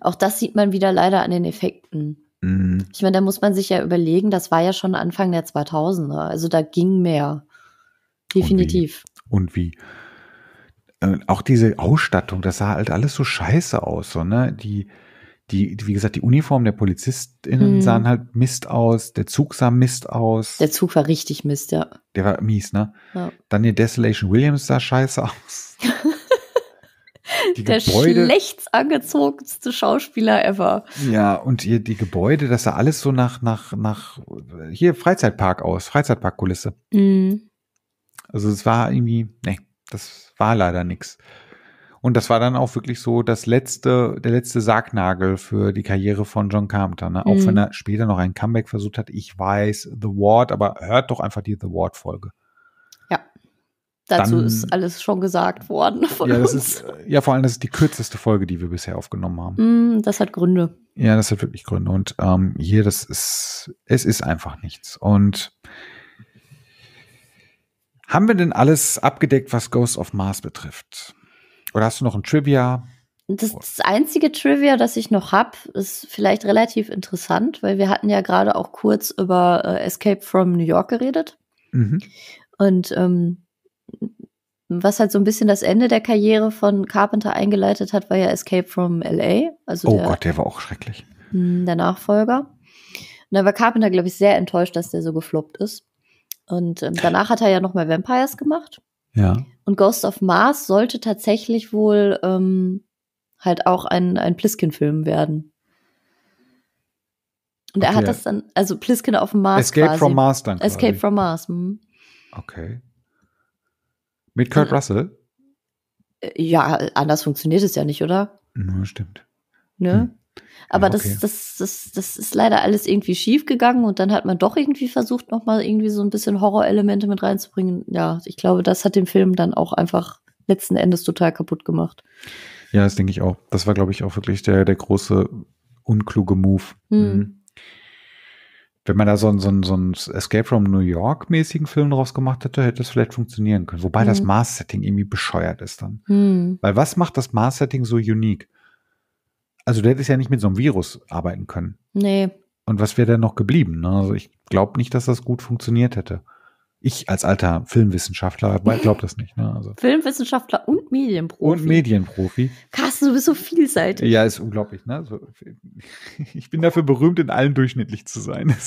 Auch das sieht man wieder leider an den Effekten. Mhm. Ich meine, da muss man sich ja überlegen, das war ja schon Anfang der 2000er. Also da ging mehr. Definitiv. Und wie? Und wie? Äh, auch diese Ausstattung, das sah halt alles so scheiße aus, so, ne? Die, die, wie gesagt, die Uniform der PolizistInnen hm. sahen halt Mist aus, der Zug sah Mist aus. Der Zug war richtig Mist, ja. Der war mies, ne? Ja. Dann die Desolation Williams sah scheiße aus. (laughs) die der Gebäude, schlechtst angezogenste Schauspieler ever. Ja, und hier die Gebäude, das sah alles so nach, nach, nach, hier Freizeitpark aus, Freizeitparkkulisse. Mhm. Also es war irgendwie, nee das war leider nichts. Und das war dann auch wirklich so das letzte, der letzte Sargnagel für die Karriere von John Carpenter. Ne? Auch mhm. wenn er später noch ein Comeback versucht hat. Ich weiß, The Ward, aber hört doch einfach die The Ward-Folge. Ja. Dazu dann, ist alles schon gesagt worden von ja, uns. Ist, ja, vor allem, das ist die kürzeste Folge, die wir bisher aufgenommen haben. Mhm, das hat Gründe. Ja, das hat wirklich Gründe. Und ähm, hier, das ist, es ist einfach nichts. Und haben wir denn alles abgedeckt, was Ghost of Mars betrifft? Oder hast du noch ein Trivia? Das, das einzige Trivia, das ich noch habe, ist vielleicht relativ interessant, weil wir hatten ja gerade auch kurz über äh, Escape from New York geredet. Mhm. Und ähm, was halt so ein bisschen das Ende der Karriere von Carpenter eingeleitet hat, war ja Escape from LA. Also oh der, Gott, der war auch schrecklich. Hm, der Nachfolger. Und da war Carpenter, glaube ich, sehr enttäuscht, dass der so gefloppt ist. Und ähm, danach hat er ja nochmal Vampires gemacht. Ja. Und Ghost of Mars sollte tatsächlich wohl ähm, halt auch ein, ein Pliskin-Film werden. Und okay. er hat das dann, also Pliskin auf dem Mars. Escape quasi. from Mars dann. Quasi. Escape from Mars. Hm. Okay. Mit Kurt ja. Russell? Äh, ja, anders funktioniert es ja nicht, oder? Na, stimmt. Ne? Hm. Aber ja, okay. das, das, das, das ist leider alles irgendwie schief gegangen und dann hat man doch irgendwie versucht, nochmal irgendwie so ein bisschen Horrorelemente mit reinzubringen. Ja, ich glaube, das hat den Film dann auch einfach letzten Endes total kaputt gemacht. Ja, das denke ich auch. Das war, glaube ich, auch wirklich der, der große unkluge Move. Hm. Mhm. Wenn man da so einen, so, einen, so einen Escape from New York-mäßigen Film draus gemacht hätte, hätte es vielleicht funktionieren können. Wobei hm. das Mars-Setting irgendwie bescheuert ist dann. Hm. Weil was macht das Mars-Setting so unique? also du hättest ja nicht mit so einem Virus arbeiten können. Nee. Und was wäre denn noch geblieben? Ne? Also ich glaube nicht, dass das gut funktioniert hätte. Ich als alter Filmwissenschaftler (laughs) glaube das nicht. Ne? Also Filmwissenschaftler und Medienprofi. Und Medienprofi. Carsten, du bist so vielseitig. Ja, ist unglaublich. Ne? Also, (laughs) ich bin dafür berühmt, in allen durchschnittlich zu sein. (laughs)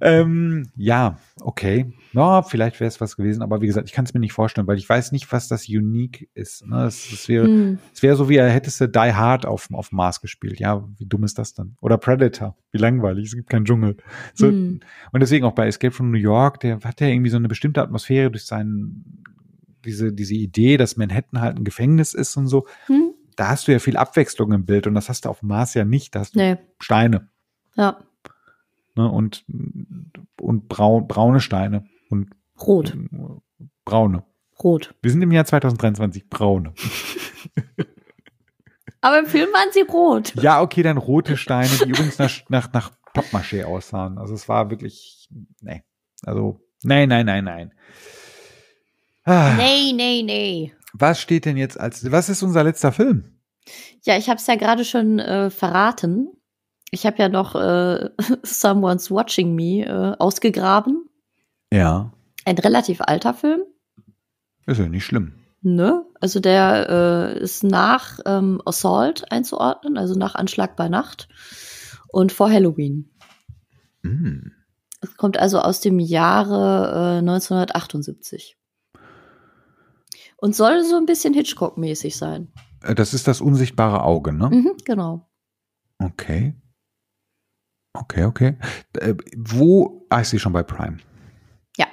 Ähm, ja, okay. Ja, vielleicht wäre es was gewesen, aber wie gesagt, ich kann es mir nicht vorstellen, weil ich weiß nicht, was das Unique ist. Ne? Es, es wäre hm. wär so, wie hättest du Die Hard auf, auf Mars gespielt. Ja, wie dumm ist das dann? Oder Predator, wie langweilig, es gibt keinen Dschungel. So, hm. Und deswegen auch bei Escape from New York, der hat ja irgendwie so eine bestimmte Atmosphäre durch seinen, diese, diese Idee, dass Manhattan halt ein Gefängnis ist und so. Hm. Da hast du ja viel Abwechslung im Bild und das hast du auf Mars ja nicht. Da hast du nee. Steine. Ja ne, und, und braun, braune Steine und Rot. Äh, braune. Rot. Wir sind im Jahr 2023 braune. Aber im Film waren sie rot. Ja, okay, dann rote Steine, die übrigens nach, nach, nach Pappmaché aussahen. Also es war wirklich, nee. Also, nein, nein, nein, nein. Ah. Nee, nee, nee. Was steht denn jetzt als, was ist unser letzter Film? Ja, ich habe es ja gerade schon äh, verraten. Ich habe ja noch äh, (laughs) Someone's Watching Me äh, ausgegraben. Ja. Ein relativ alter Film. Ist ja nicht schlimm. Ne? Also der äh, ist nach ähm, Assault einzuordnen, also nach Anschlag bei Nacht und vor Halloween. Mm. Es kommt also aus dem Jahre äh, 1978. Und soll so ein bisschen Hitchcock-mäßig sein. Äh, das ist das unsichtbare Auge, ne? Mhm, genau. Okay. Okay, okay. Äh, wo, ah, ich sehe schon bei Prime. Ja,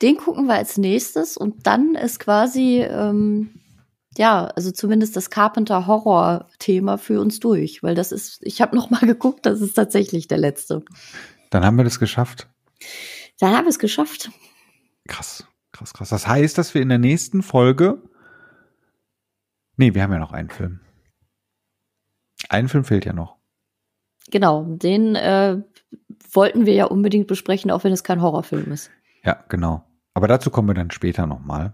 den gucken wir als nächstes und dann ist quasi, ähm, ja, also zumindest das Carpenter-Horror-Thema für uns durch, weil das ist, ich habe noch mal (laughs) geguckt, das ist tatsächlich der letzte. Dann haben wir das geschafft. Dann haben wir es geschafft. Krass, krass, krass. Das heißt, dass wir in der nächsten Folge, nee, wir haben ja noch einen Film. Ein Film fehlt ja noch. Genau, den äh, wollten wir ja unbedingt besprechen, auch wenn es kein Horrorfilm ist. Ja, genau. Aber dazu kommen wir dann später nochmal.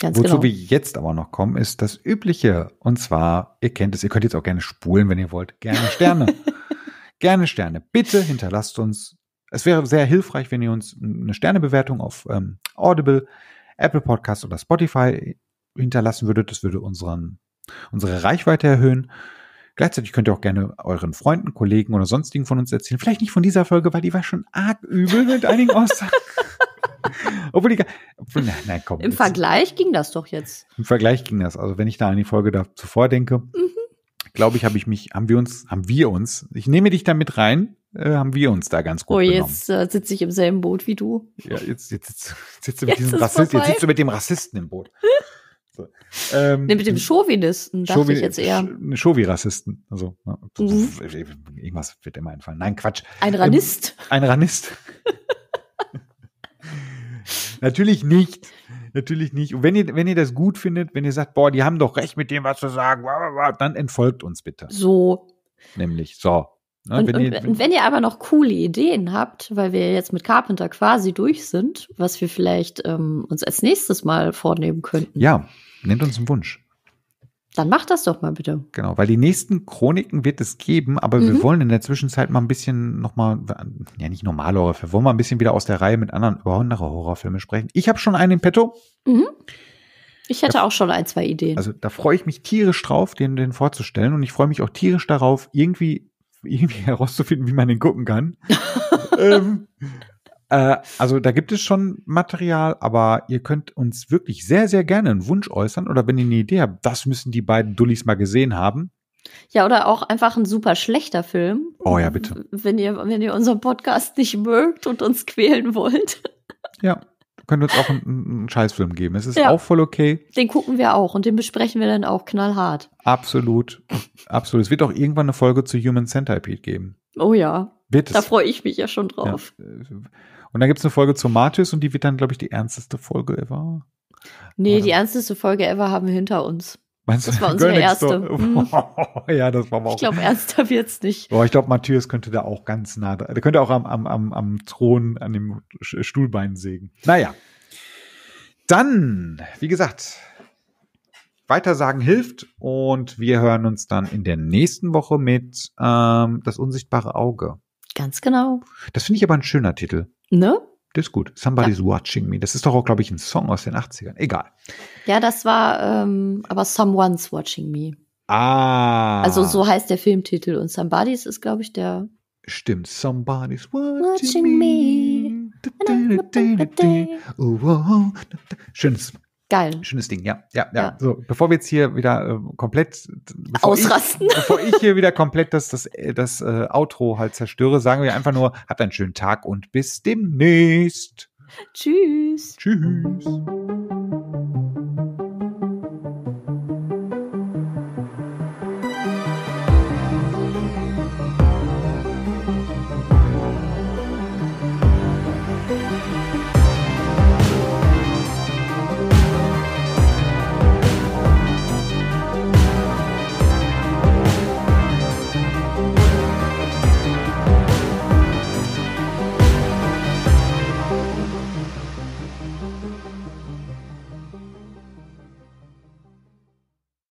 Ganz Wozu genau. wir jetzt aber noch kommen, ist das Übliche. Und zwar, ihr kennt es, ihr könnt jetzt auch gerne spulen, wenn ihr wollt. Gerne Sterne. (laughs) gerne Sterne. Bitte hinterlasst uns. Es wäre sehr hilfreich, wenn ihr uns eine Sternebewertung auf ähm, Audible, Apple Podcast oder Spotify hinterlassen würdet. Das würde unseren, unsere Reichweite erhöhen. Gleichzeitig könnt ihr auch gerne euren Freunden, Kollegen oder sonstigen von uns erzählen. Vielleicht nicht von dieser Folge, weil die war schon arg übel mit einigen Aussagen. (laughs) Obwohl die, obwohl, nein, nein, komm. Im jetzt. Vergleich ging das doch jetzt. Im Vergleich ging das. Also wenn ich da an die Folge da zuvor denke, mhm. glaube ich, habe ich mich, haben wir uns, haben wir uns, ich nehme dich da mit rein, äh, haben wir uns da ganz gut Oh, jetzt äh, sitze ich im selben Boot wie du. Ja, jetzt, jetzt, jetzt, sitzt du mit diesem Rassisten, jetzt sitzt du mit dem Rassisten im Boot. So. Ähm, nee, mit dem Chauvinisten, dachte Chauvi ich jetzt eher. Chauvi-Rassisten. Also, ne, mhm. irgendwas wird immer einfallen. Nein, Quatsch. Ein ähm, Ranist. Ähm, ein Ranist. (laughs) Natürlich nicht. Natürlich nicht. Und wenn ihr, wenn ihr das gut findet, wenn ihr sagt, boah, die haben doch recht mit dem, was zu sagen, dann entfolgt uns bitte. So. Nämlich, so. Na, ne, und, wenn, ihr, wenn, wenn, ihr, aber noch coole Ideen habt, weil wir jetzt mit Carpenter quasi durch sind, was wir vielleicht ähm, uns als nächstes mal vornehmen könnten. Ja, Nennt uns einen Wunsch. Dann macht das doch mal bitte. Genau, weil die nächsten Chroniken wird es geben, aber mhm. wir wollen in der Zwischenzeit mal ein bisschen nochmal, ja nicht normale Horrorfilme, wollen wir ein bisschen wieder aus der Reihe mit anderen über andere Horrorfilme sprechen. Ich habe schon einen im Petto. Mhm. Ich hätte da, auch schon ein, zwei Ideen. Also da freue ich mich tierisch drauf, den, den vorzustellen und ich freue mich auch tierisch darauf, irgendwie, irgendwie (laughs) herauszufinden, wie man den gucken kann. (laughs) ähm, äh, also da gibt es schon Material, aber ihr könnt uns wirklich sehr, sehr gerne einen Wunsch äußern oder wenn ihr eine Idee habt, das müssen die beiden Dullis mal gesehen haben. Ja, oder auch einfach ein super schlechter Film. Oh ja, bitte. Wenn ihr, wenn ihr unseren Podcast nicht mögt und uns quälen wollt. Ja, könnt uns auch einen, einen Scheißfilm geben. Es ist ja. auch voll okay. Den gucken wir auch und den besprechen wir dann auch knallhart. Absolut. Absolut. Es wird auch irgendwann eine Folge zu Human Centipede geben. Oh ja. Wird es. Da freue ich mich ja schon drauf. Ja. Und dann gibt es eine Folge zu Matthäus und die wird dann, glaube ich, die ernsteste Folge ever. Nee, Oder? die ernsteste Folge ever haben wir hinter uns. Meinst du, das war (laughs) unsere erste. Mhm. (laughs) ja, das war auch. Ich glaube, (laughs) erster wird's nicht. Boah, ich glaube, Matthäus könnte da auch ganz nah, dran. der könnte auch am, am, am, am Thron, an dem Stuhlbein sägen. Naja. Dann, wie gesagt, Weitersagen hilft und wir hören uns dann in der nächsten Woche mit ähm, Das unsichtbare Auge. Ganz genau. Das finde ich aber ein schöner Titel. Ne? Das ist gut. Somebody's ja. Watching Me. Das ist doch auch, glaube ich, ein Song aus den 80ern. Egal. Ja, das war ähm, aber Someone's Watching Me. Ah. Also so heißt der Filmtitel und Somebody's ist, glaube ich, der. Stimmt. Somebody's Watching, watching me. me. Schönes Geil. Schönes Ding, ja. Ja, ja. ja. So, bevor wir jetzt hier wieder äh, komplett bevor ausrasten. Ich, (laughs) bevor ich hier wieder komplett das, das, äh, das äh, Outro halt zerstöre, sagen wir einfach nur, habt einen schönen Tag und bis demnächst. Tschüss. Tschüss.